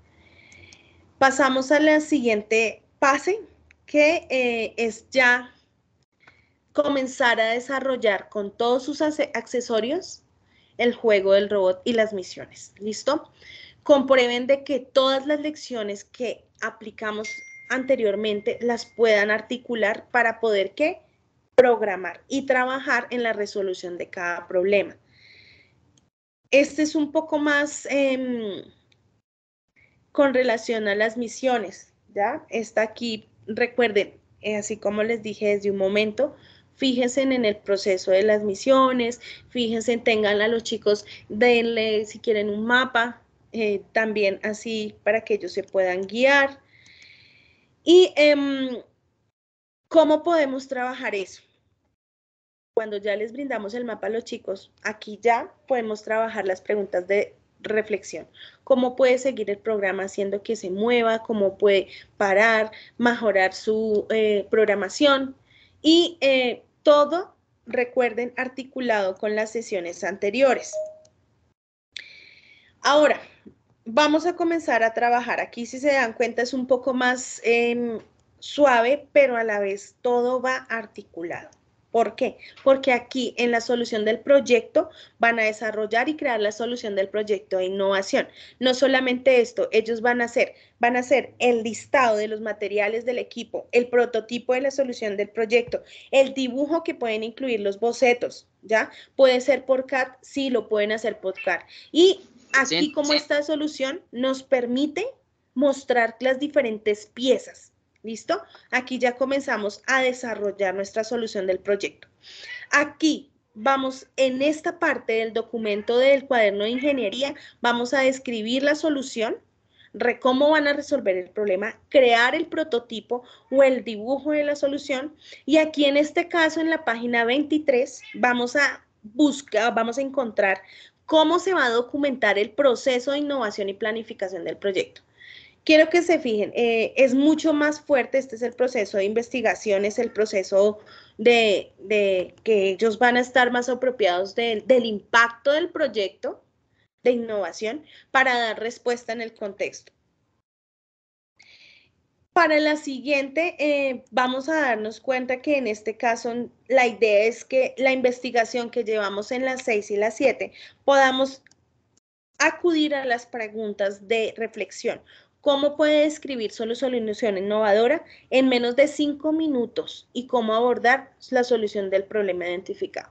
Pasamos a la siguiente fase, que eh, es ya comenzar a desarrollar con todos sus accesorios el juego del robot y las misiones. ¿Listo? Comprueben de que todas las lecciones que aplicamos anteriormente las puedan articular para poder ¿qué? programar y trabajar en la resolución de cada problema. Este es un poco más... Em, con relación a las misiones, ¿ya? Está aquí, recuerden, eh, así como les dije desde un momento, fíjense en el proceso de las misiones, fíjense, tengan a los chicos, denle si quieren un mapa, eh, también así para que ellos se puedan guiar. Y em, cómo podemos trabajar eso. Cuando ya les brindamos el mapa a los chicos, aquí ya podemos trabajar las preguntas de reflexión. Cómo puede seguir el programa haciendo que se mueva, cómo puede parar, mejorar su eh, programación y eh, todo, recuerden, articulado con las sesiones anteriores. Ahora, vamos a comenzar a trabajar. Aquí, si se dan cuenta, es un poco más em, suave, pero a la vez todo va articulado. ¿Por qué? Porque aquí en la solución del proyecto van a desarrollar y crear la solución del proyecto de innovación. No solamente esto, ellos van a hacer, van a hacer el listado de los materiales del equipo, el prototipo de la solución del proyecto, el dibujo que pueden incluir los bocetos, ¿ya? Puede ser por CAD, sí lo pueden hacer por CAD. Y así como esta solución nos permite mostrar las diferentes piezas ¿Listo? Aquí ya comenzamos a desarrollar nuestra solución del proyecto. Aquí vamos, en esta parte del documento del cuaderno de ingeniería, vamos a describir la solución, cómo van a resolver el problema, crear el prototipo o el dibujo de la solución. Y aquí en este caso, en la página 23, vamos a buscar, vamos a encontrar cómo se va a documentar el proceso de innovación y planificación del proyecto. Quiero que se fijen, eh, es mucho más fuerte, este es el proceso de investigación, es el proceso de, que ellos van a estar más apropiados del, impacto del proyecto de innovación para dar respuesta en el contexto. Para la siguiente, eh, vamos a darnos cuenta que en este caso la idea es que la investigación que llevamos en las seis y las 7 podamos acudir a las preguntas de reflexión cómo puede describir solo solución innovadora en menos de cinco minutos y cómo abordar la solución del problema identificado.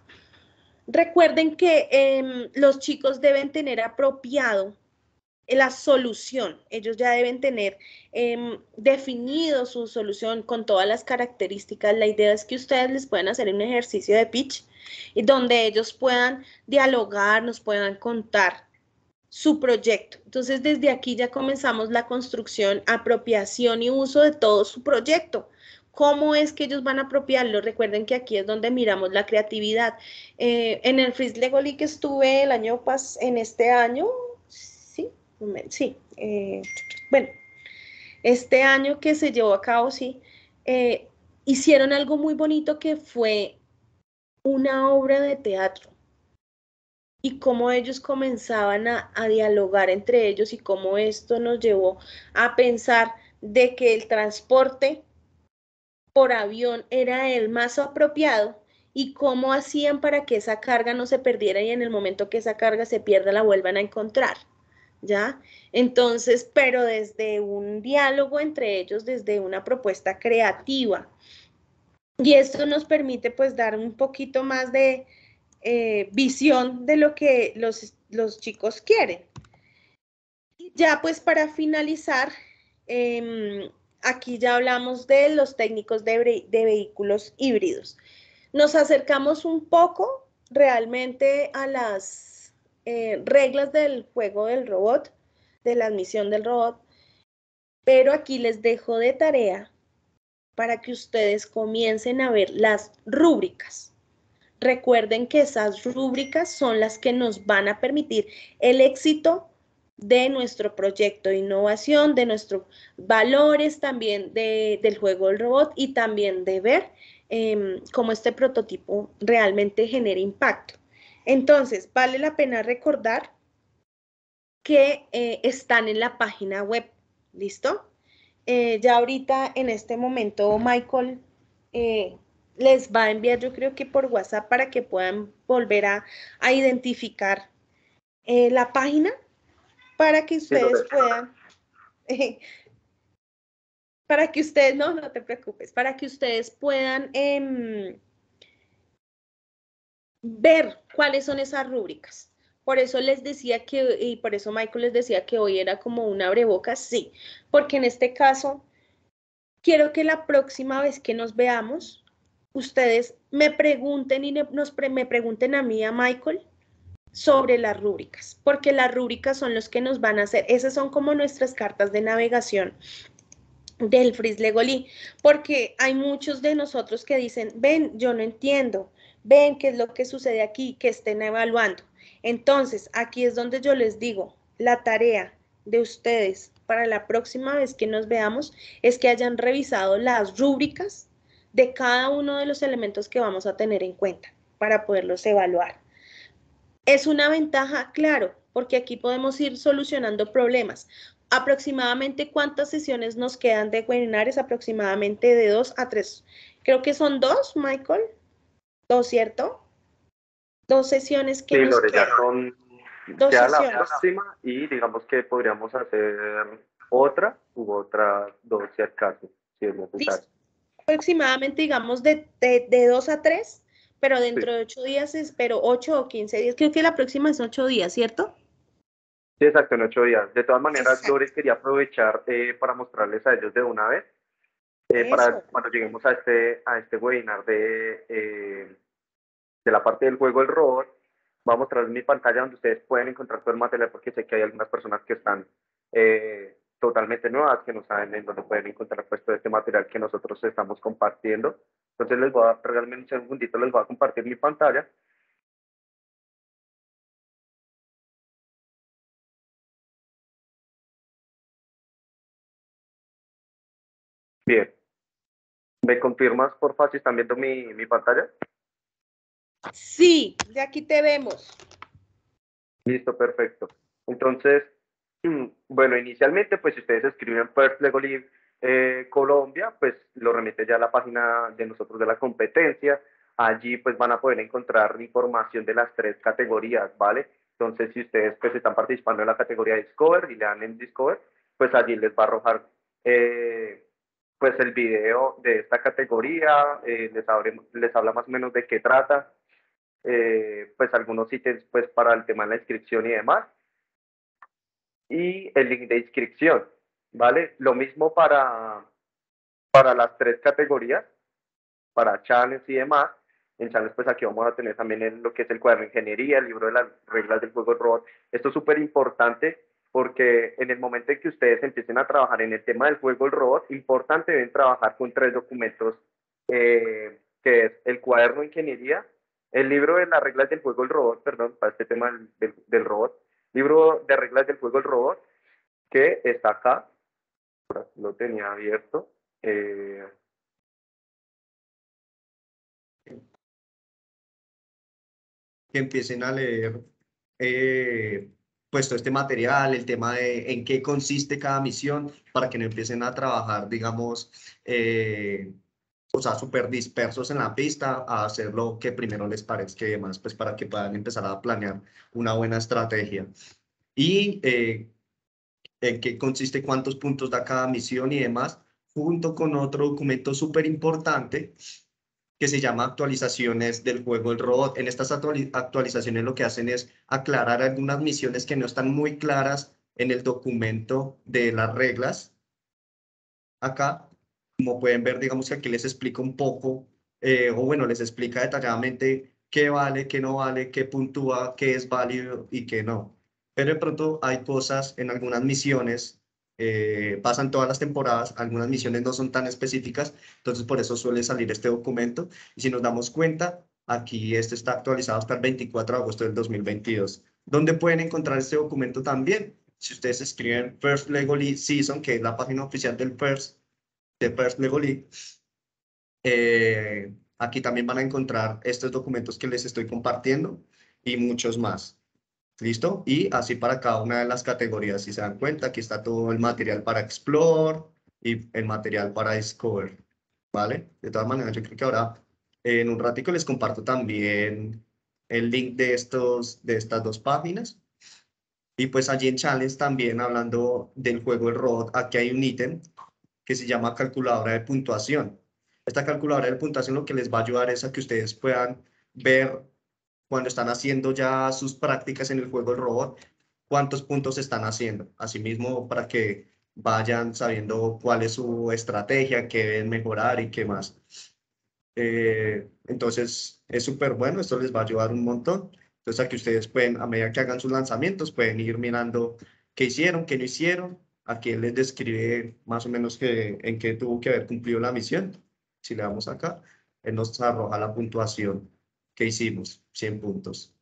Recuerden que em, los chicos deben tener apropiado la solución. Ellos ya deben tener em, definido su solución con todas las características. La idea es que ustedes les puedan hacer un ejercicio de pitch donde ellos puedan dialogar, nos puedan contar su proyecto. Entonces, desde aquí ya comenzamos la construcción, apropiación y uso de todo su proyecto. ¿Cómo es que ellos van a apropiarlo? Recuerden que aquí es donde miramos la creatividad. Eh, en el Frizz Legoli que estuve el año pasado, en este año, sí, sí, eh, bueno, este año que se llevó a cabo, sí, eh, hicieron algo muy bonito que fue una obra de teatro y cómo ellos comenzaban a, dialogar entre ellos y cómo esto nos llevó a pensar de que el transporte por avión era el más apropiado y cómo hacían para que esa carga no se perdiera y en el momento que esa carga se pierda la vuelvan a encontrar. ¿Ya? Entonces, pero desde un diálogo entre ellos, desde una propuesta creativa. Y esto nos permite pues dar un poquito más de, eh, visión de lo que los, chicos quieren. Ya pues para finalizar, em, aquí ya hablamos de los técnicos de, vehículos híbridos. Nos acercamos un poco realmente a las eh, reglas del juego del robot, de la admisión del robot, pero aquí les dejo de tarea para que ustedes comiencen a ver las rúbricas Recuerden que esas rúbricas son las que nos van a permitir el éxito de nuestro proyecto de innovación, de nuestros valores también del juego del robot y también de ver em, cómo este prototipo realmente genera impacto. Entonces, vale la pena recordar que eh, están en la página web, ¿listo? Eh, ya ahorita en este momento, Michael eh, les va a enviar, yo creo que por WhatsApp, para que puedan volver a, identificar eh, la página, para que ustedes puedan, para que ustedes, no, no te preocupes, para que ustedes puedan em, ver cuáles son esas rúbricas. Por eso les decía que, y por eso Michael les decía que hoy era como una abreboca, sí, porque en este caso quiero que la próxima vez que nos veamos ustedes me pregunten y nos me pregunten a mí, a Michael, sobre las rúbricas, porque las rúbricas son los que nos van a hacer, esas son como nuestras cartas de navegación del Frislegolí, porque hay muchos de nosotros que dicen, ven, yo no entiendo, ven qué es lo que sucede aquí, que estén evaluando. Entonces, aquí es donde yo les digo, la tarea de ustedes para la próxima vez que nos veamos es que hayan revisado las rúbricas de cada uno de los elementos que vamos a tener en cuenta para poderlos evaluar. Es una ventaja, claro, porque aquí podemos ir solucionando problemas. Aproximadamente cuántas sesiones nos quedan de webinares, aproximadamente de dos a tres. Creo que son dos, Michael. Dos, ¿cierto? Dos sesiones que sí, nos Ya son dos sesiones. la y digamos que podríamos hacer otra u otra dos si acaso, si aproximadamente, digamos, de, de, dos a tres, pero dentro de ocho días espero ocho o quince días. Creo que la próxima es ocho días, ¿cierto? Sí, exacto, en ocho días. De todas maneras, yo quería aprovechar eh, para mostrarles a ellos de una vez, eh, para cuando lleguemos a este, a este webinar de, eh, de la parte del juego el robot, vamos a mostrar mi pantalla donde ustedes pueden encontrar todo el material porque sé que hay algunas personas que están totalmente nuevas, que no saben en dónde pueden encontrar puesto este material que nosotros estamos compartiendo. Entonces les voy a, realmente un segundito, les voy a compartir mi pantalla. Bien. ¿Me confirmas, por favor, si están viendo mi, mi pantalla? Sí, de aquí te vemos. Listo, perfecto. Entonces, Mm, bueno, inicialmente, pues si ustedes escriben First Lego eh, Colombia, pues lo remite ya a la página de nosotros de la competencia. Allí pues van a poder encontrar información de las tres categorías, ¿vale? Entonces, si ustedes pues están participando en la categoría Discover y le dan en Discover, pues allí les va a arrojar eh, pues el video de esta categoría, eh, les, les habla más o menos de qué trata, pues algunos ítems pues para el tema de la inscripción y demás y el link de inscripción, ¿vale? Lo mismo para, para las tres categorías, para challenge y demás. En challenge, pues aquí vamos a tener también lo que es el cuaderno de ingeniería, el libro de las reglas del juego robot. Esto es súper importante porque en el momento en que ustedes empiecen a trabajar en el tema del juego del robot, importante deben trabajar con tres documentos, eh, que es el cuaderno de ingeniería, el libro de las reglas del juego del robot, perdón, para este tema del, del robot, libro de reglas del juego del Robot, que está acá, lo tenía abierto. Eh. que empiecen a leer eh, pues, todo este material, el tema de en qué consiste cada misión, para que no empiecen a trabajar, digamos, eh, o sea, súper dispersos en la pista, a hacer lo que primero les parezca y demás, pues para que puedan empezar a planear una buena estrategia. Y eh, en qué consiste, cuántos puntos da cada misión y demás, junto con otro documento súper importante que se llama actualizaciones del juego El Robot. En estas actualizaciones lo que hacen es aclarar algunas misiones que no están muy claras en el documento de las reglas acá como pueden ver, digamos que aquí les explica un poco, eh, o bueno, les explica detalladamente qué vale, qué no vale, qué puntúa, qué es válido y qué no. Pero de pronto hay cosas en algunas misiones eh, pasan todas las temporadas, algunas misiones no son tan específicas, entonces por eso suele salir este documento. Y si nos damos cuenta, aquí este está actualizado hasta el 24 de agosto del 2022. ¿Dónde pueden encontrar este documento también? Si ustedes escriben First Legally Season, que es la página oficial del First, de Persnegolí. Eh, aquí también van a encontrar estos documentos que les estoy compartiendo y muchos más. ¿Listo? Y así para cada una de las categorías. Si se dan cuenta, aquí está todo el material para explorar y el material para Discover. ¿Vale? De todas maneras, yo creo que ahora en un ratico les comparto también el link de, estos, de estas dos páginas. Y pues allí en Challenge también hablando del juego El Robot, aquí hay un ítem que se llama calculadora de puntuación. Esta calculadora de puntuación lo que les va a ayudar es a que ustedes puedan ver cuando están haciendo ya sus prácticas en el juego del robot, cuántos puntos están haciendo. Asimismo, para que vayan sabiendo cuál es su estrategia, qué deben mejorar y qué más. Eh, entonces, es súper bueno, esto les va a ayudar un montón. Entonces, que ustedes pueden, a medida que hagan sus lanzamientos, pueden ir mirando qué hicieron, qué no hicieron, aquí él les describe más o menos que, en qué tuvo que haber cumplido la misión. Si le damos acá, él nos arroja la puntuación que hicimos, 100 puntos.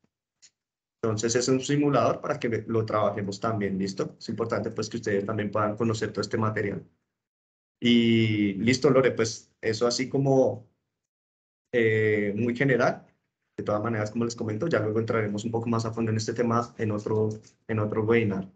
Entonces es un simulador para que lo trabajemos también, ¿listo? Es importante pues que ustedes también puedan conocer todo este material. Y listo, Lore, pues eso así como eh, muy general. De todas maneras, como les comento, ya luego entraremos un poco más a fondo en este tema en otro, en otro webinar.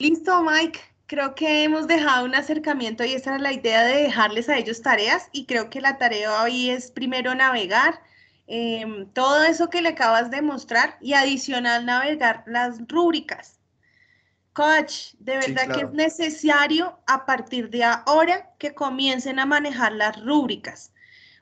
Listo, Mike. Creo que hemos dejado un acercamiento y esa era la idea de dejarles a ellos tareas y creo que la tarea hoy es primero navegar em, todo eso que le acabas de mostrar y adicional navegar las rúbricas. Coach, de verdad que es necesario a partir de ahora que comiencen a manejar las rúbricas.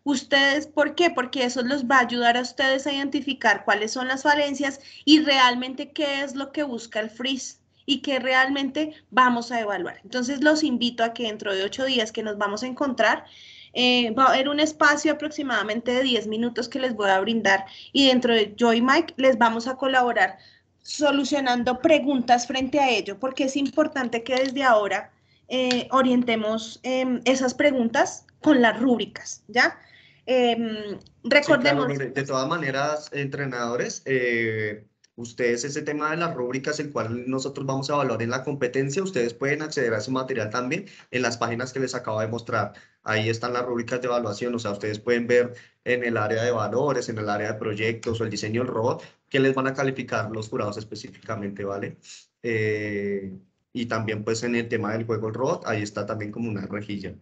Ustedes, ¿por qué? Porque eso los va a ayudar a ustedes a identificar cuáles son las falencias y realmente qué es lo que busca el freeze y que realmente vamos a evaluar. Entonces los invito a que dentro de ocho días que nos vamos a encontrar, eh, va a haber un espacio aproximadamente de diez minutos que les voy a brindar y dentro de Joy Mike les vamos a colaborar solucionando preguntas frente a ello, porque es importante que desde ahora eh, orientemos em, esas preguntas con las rúbricas, ¿ya? Em, recordemos... de todas maneras, entrenadores, eh, Ustedes, ese tema de las rúbricas, el cual nosotros vamos a evaluar en la competencia, ustedes pueden acceder a ese material también en las páginas que les acabo de mostrar. Ahí están las rúbricas de evaluación, o sea, ustedes pueden ver en el área de valores, en el área de proyectos o el diseño del robot, que les van a calificar los jurados específicamente, ¿vale? Eh, y también pues en el tema del juego el robot, ahí está también como una rejilla.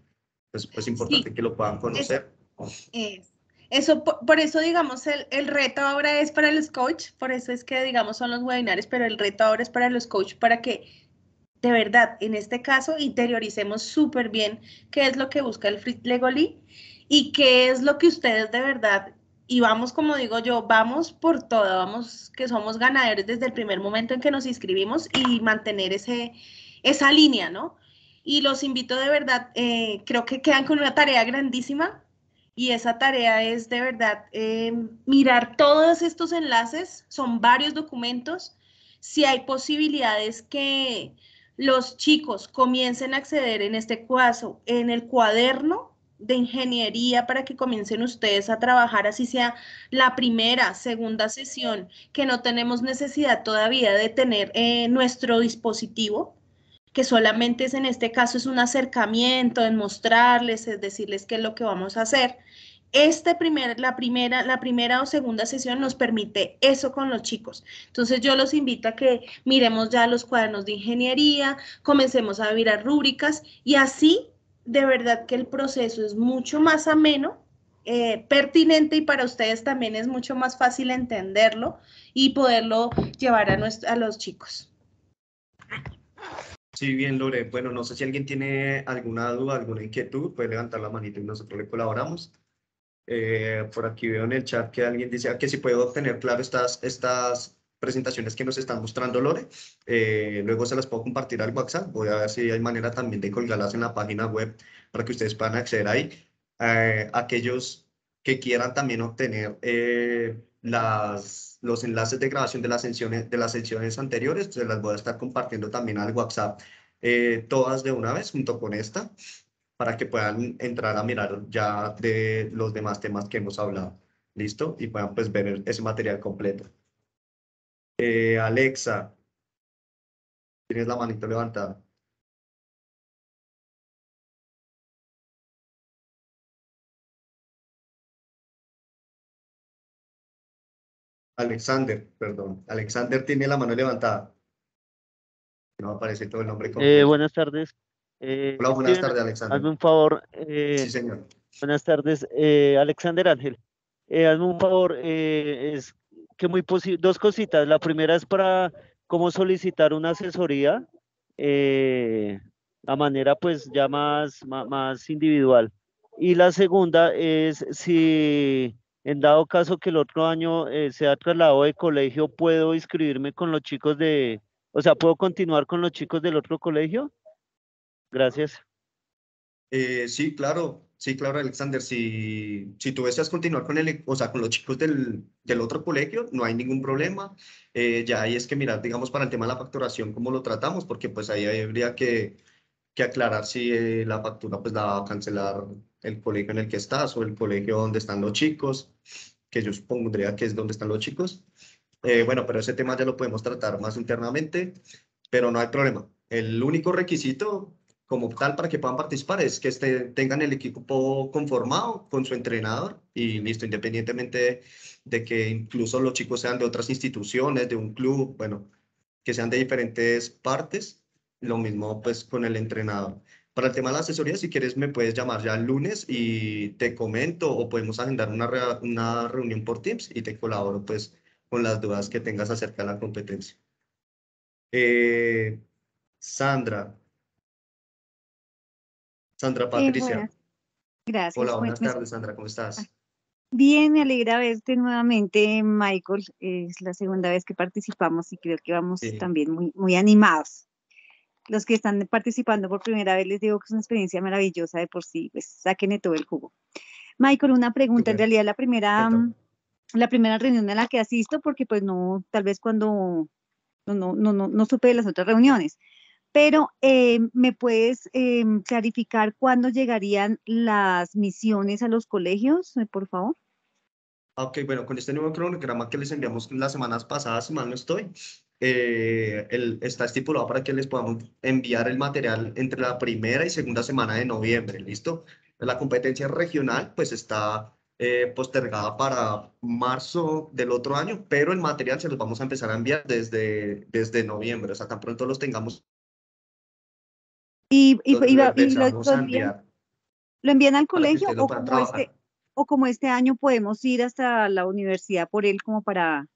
pues es pues, importante que lo puedan conocer. Sí. Eso, por, eso, digamos, el, el, reto ahora es para los coach, por eso es que, digamos, son los webinares, pero el reto ahora es para los coach para que, de verdad, en este caso, interioricemos súper bien qué es lo que busca el Fritz Legolí y qué es lo que ustedes de verdad, y vamos, como digo yo, vamos por todo, vamos que somos ganadores desde el primer momento en que nos inscribimos y mantener ese, esa línea, ¿no? Y los invito de verdad, eh, creo que quedan con una tarea grandísima y esa tarea es de verdad eh, mirar todos estos enlaces, son varios documentos, si hay posibilidades que los chicos comiencen a acceder en este caso, en el cuaderno de ingeniería para que comiencen ustedes a trabajar, así sea la primera, segunda sesión, que no tenemos necesidad todavía de tener eh, nuestro dispositivo, que solamente es en este caso es un acercamiento, en mostrarles, es decirles qué es lo que vamos a hacer, este primer, la, primera, la primera o segunda sesión nos permite eso con los chicos. Entonces yo los invito a que miremos ya los cuadernos de ingeniería, comencemos a virar rúbricas y así de verdad que el proceso es mucho más ameno, eh, pertinente y para ustedes también es mucho más fácil entenderlo y poderlo llevar a, a los chicos. Sí, bien, Lore. Bueno, no sé si alguien tiene alguna duda, alguna inquietud, puede levantar la manita y nosotros le colaboramos. Eh, por aquí veo en el chat que alguien dice ah, que si puedo obtener, claro, estas, estas presentaciones que nos están mostrando Lore. Eh, luego se las puedo compartir al WhatsApp. Voy a ver si hay manera también de colgarlas en la página web para que ustedes puedan acceder ahí. Eh, aquellos que quieran también obtener las, los enlaces de grabación de las, sesiones, de las sesiones anteriores, se las voy a estar compartiendo también al WhatsApp todas de una vez junto con esta para que puedan entrar a mirar ya de los demás temas que hemos hablado. ¿Listo? Y puedan pues ver ese material completo. Eh, Alexa, tienes la manito levantada. Alexander, perdón. Alexander tiene la mano levantada. No aparece todo el nombre. Eh, buenas tardes, eh, Hola, buenas tardes, Alexander. Hazme un favor. Eh, sí, señor. Buenas tardes, eh, Alexander Ángel. hazme un favor, es que muy dos cositas. La primera es para cómo solicitar una asesoría a manera pues ya más, más, individual. Y la segunda es si en dado caso que el otro año se sea trasladado de colegio, ¿puedo inscribirme con los chicos de, o sea, puedo continuar con los chicos del otro colegio? Gracias. Eh, sí, claro, sí, claro, Alexander. Si, si tú deseas continuar con, el, o sea, con los chicos del, del otro colegio, no hay ningún problema. Eh, ya ahí es que mirar, digamos, para el tema de la facturación, cómo lo tratamos, porque pues ahí habría que, que aclarar si eh, la factura pues la va a cancelar el colegio en el que estás o el colegio donde están los chicos, que yo supondría que es donde están los chicos. bueno, pero ese tema ya lo podemos tratar más internamente, pero no hay problema. El único requisito como tal para que puedan participar es que estén, tengan el equipo conformado con su entrenador y listo, independientemente de, que incluso los chicos sean de otras instituciones, de un club, bueno, que sean de diferentes partes, lo mismo pues con el entrenador. Para el tema de la asesoría, si quieres me puedes llamar ya el lunes y te comento o podemos agendar una, una reunión por Teams y te colaboro pues con las dudas que tengas acerca de la competencia. Eh, Sandra, Sandra Patricia. Gracias. Hola, buenas tardes, Sandra, ¿cómo estás? Ah, bien, me alegra verte nuevamente, Michael. Es la segunda vez que participamos y creo que vamos también muy, muy animados. Los que están participando por primera vez les digo que es una experiencia maravillosa de por sí, pues sáquenle todo el jugo. Michael, una pregunta, en realidad la primera, la primera reunión a la que asisto, porque pues no, tal vez cuando no, no, no, no supe de las otras reuniones pero eh, ¿me puedes eh, clarificar cuándo llegarían las misiones a los colegios, eh, por favor? Ok, bueno, con este nuevo cronograma que les enviamos las semanas pasadas, si mal no estoy, está estipulado para que les podamos enviar el material entre la primera y segunda semana de noviembre, ¿listo? La competencia regional pues está postergada para marzo del otro año, pero el material se los vamos a empezar a enviar desde, desde noviembre, o sea, tan pronto los tengamos y, y, y, lo, envían, al colegio o como, este, o como, este, año podemos ir hasta la universidad por él como para...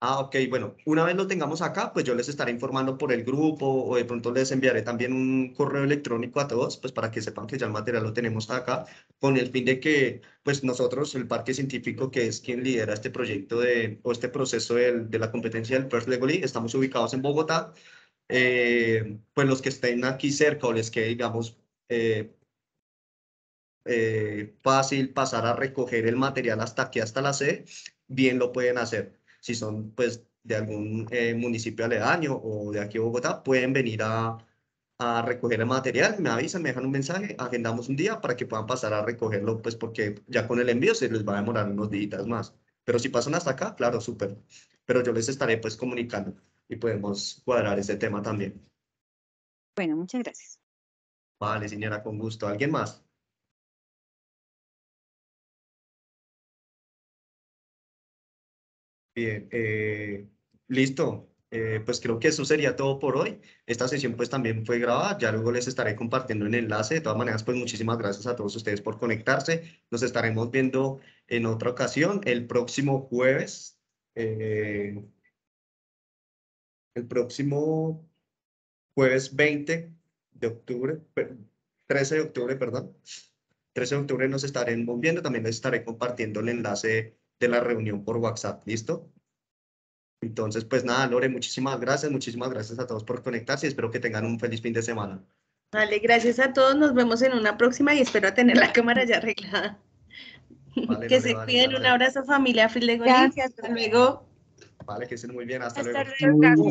Ah, ok, bueno, una vez lo tengamos acá, pues yo les estaré informando por el grupo o de pronto les enviaré también un correo electrónico a todos, pues para que sepan que ya el material lo tenemos acá, con el fin de que, pues nosotros, el Parque Científico, que es quien lidera este proyecto de, o este proceso de, de la competencia del First League, estamos ubicados en Bogotá, eh, pues los que estén aquí cerca o les que digamos, eh, eh, fácil pasar a recoger el material hasta aquí, hasta la C, bien lo pueden hacer. Si son pues de algún municipio aledaño o de aquí Bogotá, pueden venir a, a recoger el material, me avisan, me dejan un mensaje, agendamos un día para que puedan pasar a recogerlo, pues porque ya con el envío se les va a demorar unos días más. Pero si pasan hasta acá, claro, súper. Pero yo les estaré pues comunicando y podemos cuadrar ese tema también. Bueno, muchas gracias. Vale, señora, con gusto. ¿Alguien más? Bien, eh, listo. Eh, pues creo que eso sería todo por hoy. Esta sesión pues también fue grabada, ya luego les estaré compartiendo el enlace. De todas maneras, pues muchísimas gracias a todos ustedes por conectarse. Nos estaremos viendo en otra ocasión el próximo jueves. Eh, el próximo jueves 20 de octubre, 13 de octubre, perdón. 13 de octubre nos estaré viendo, también les estaré compartiendo el enlace de la reunión por WhatsApp, ¿listo? Entonces, pues nada, Lore, muchísimas gracias, muchísimas gracias a todos por conectarse y espero que tengan un feliz fin de semana. Vale, gracias a todos, nos vemos en una próxima y espero tener la cámara ya arreglada. que se cuiden, un abrazo familia, Gracias, hasta luego. Vale, que estén muy bien. Hasta, luego.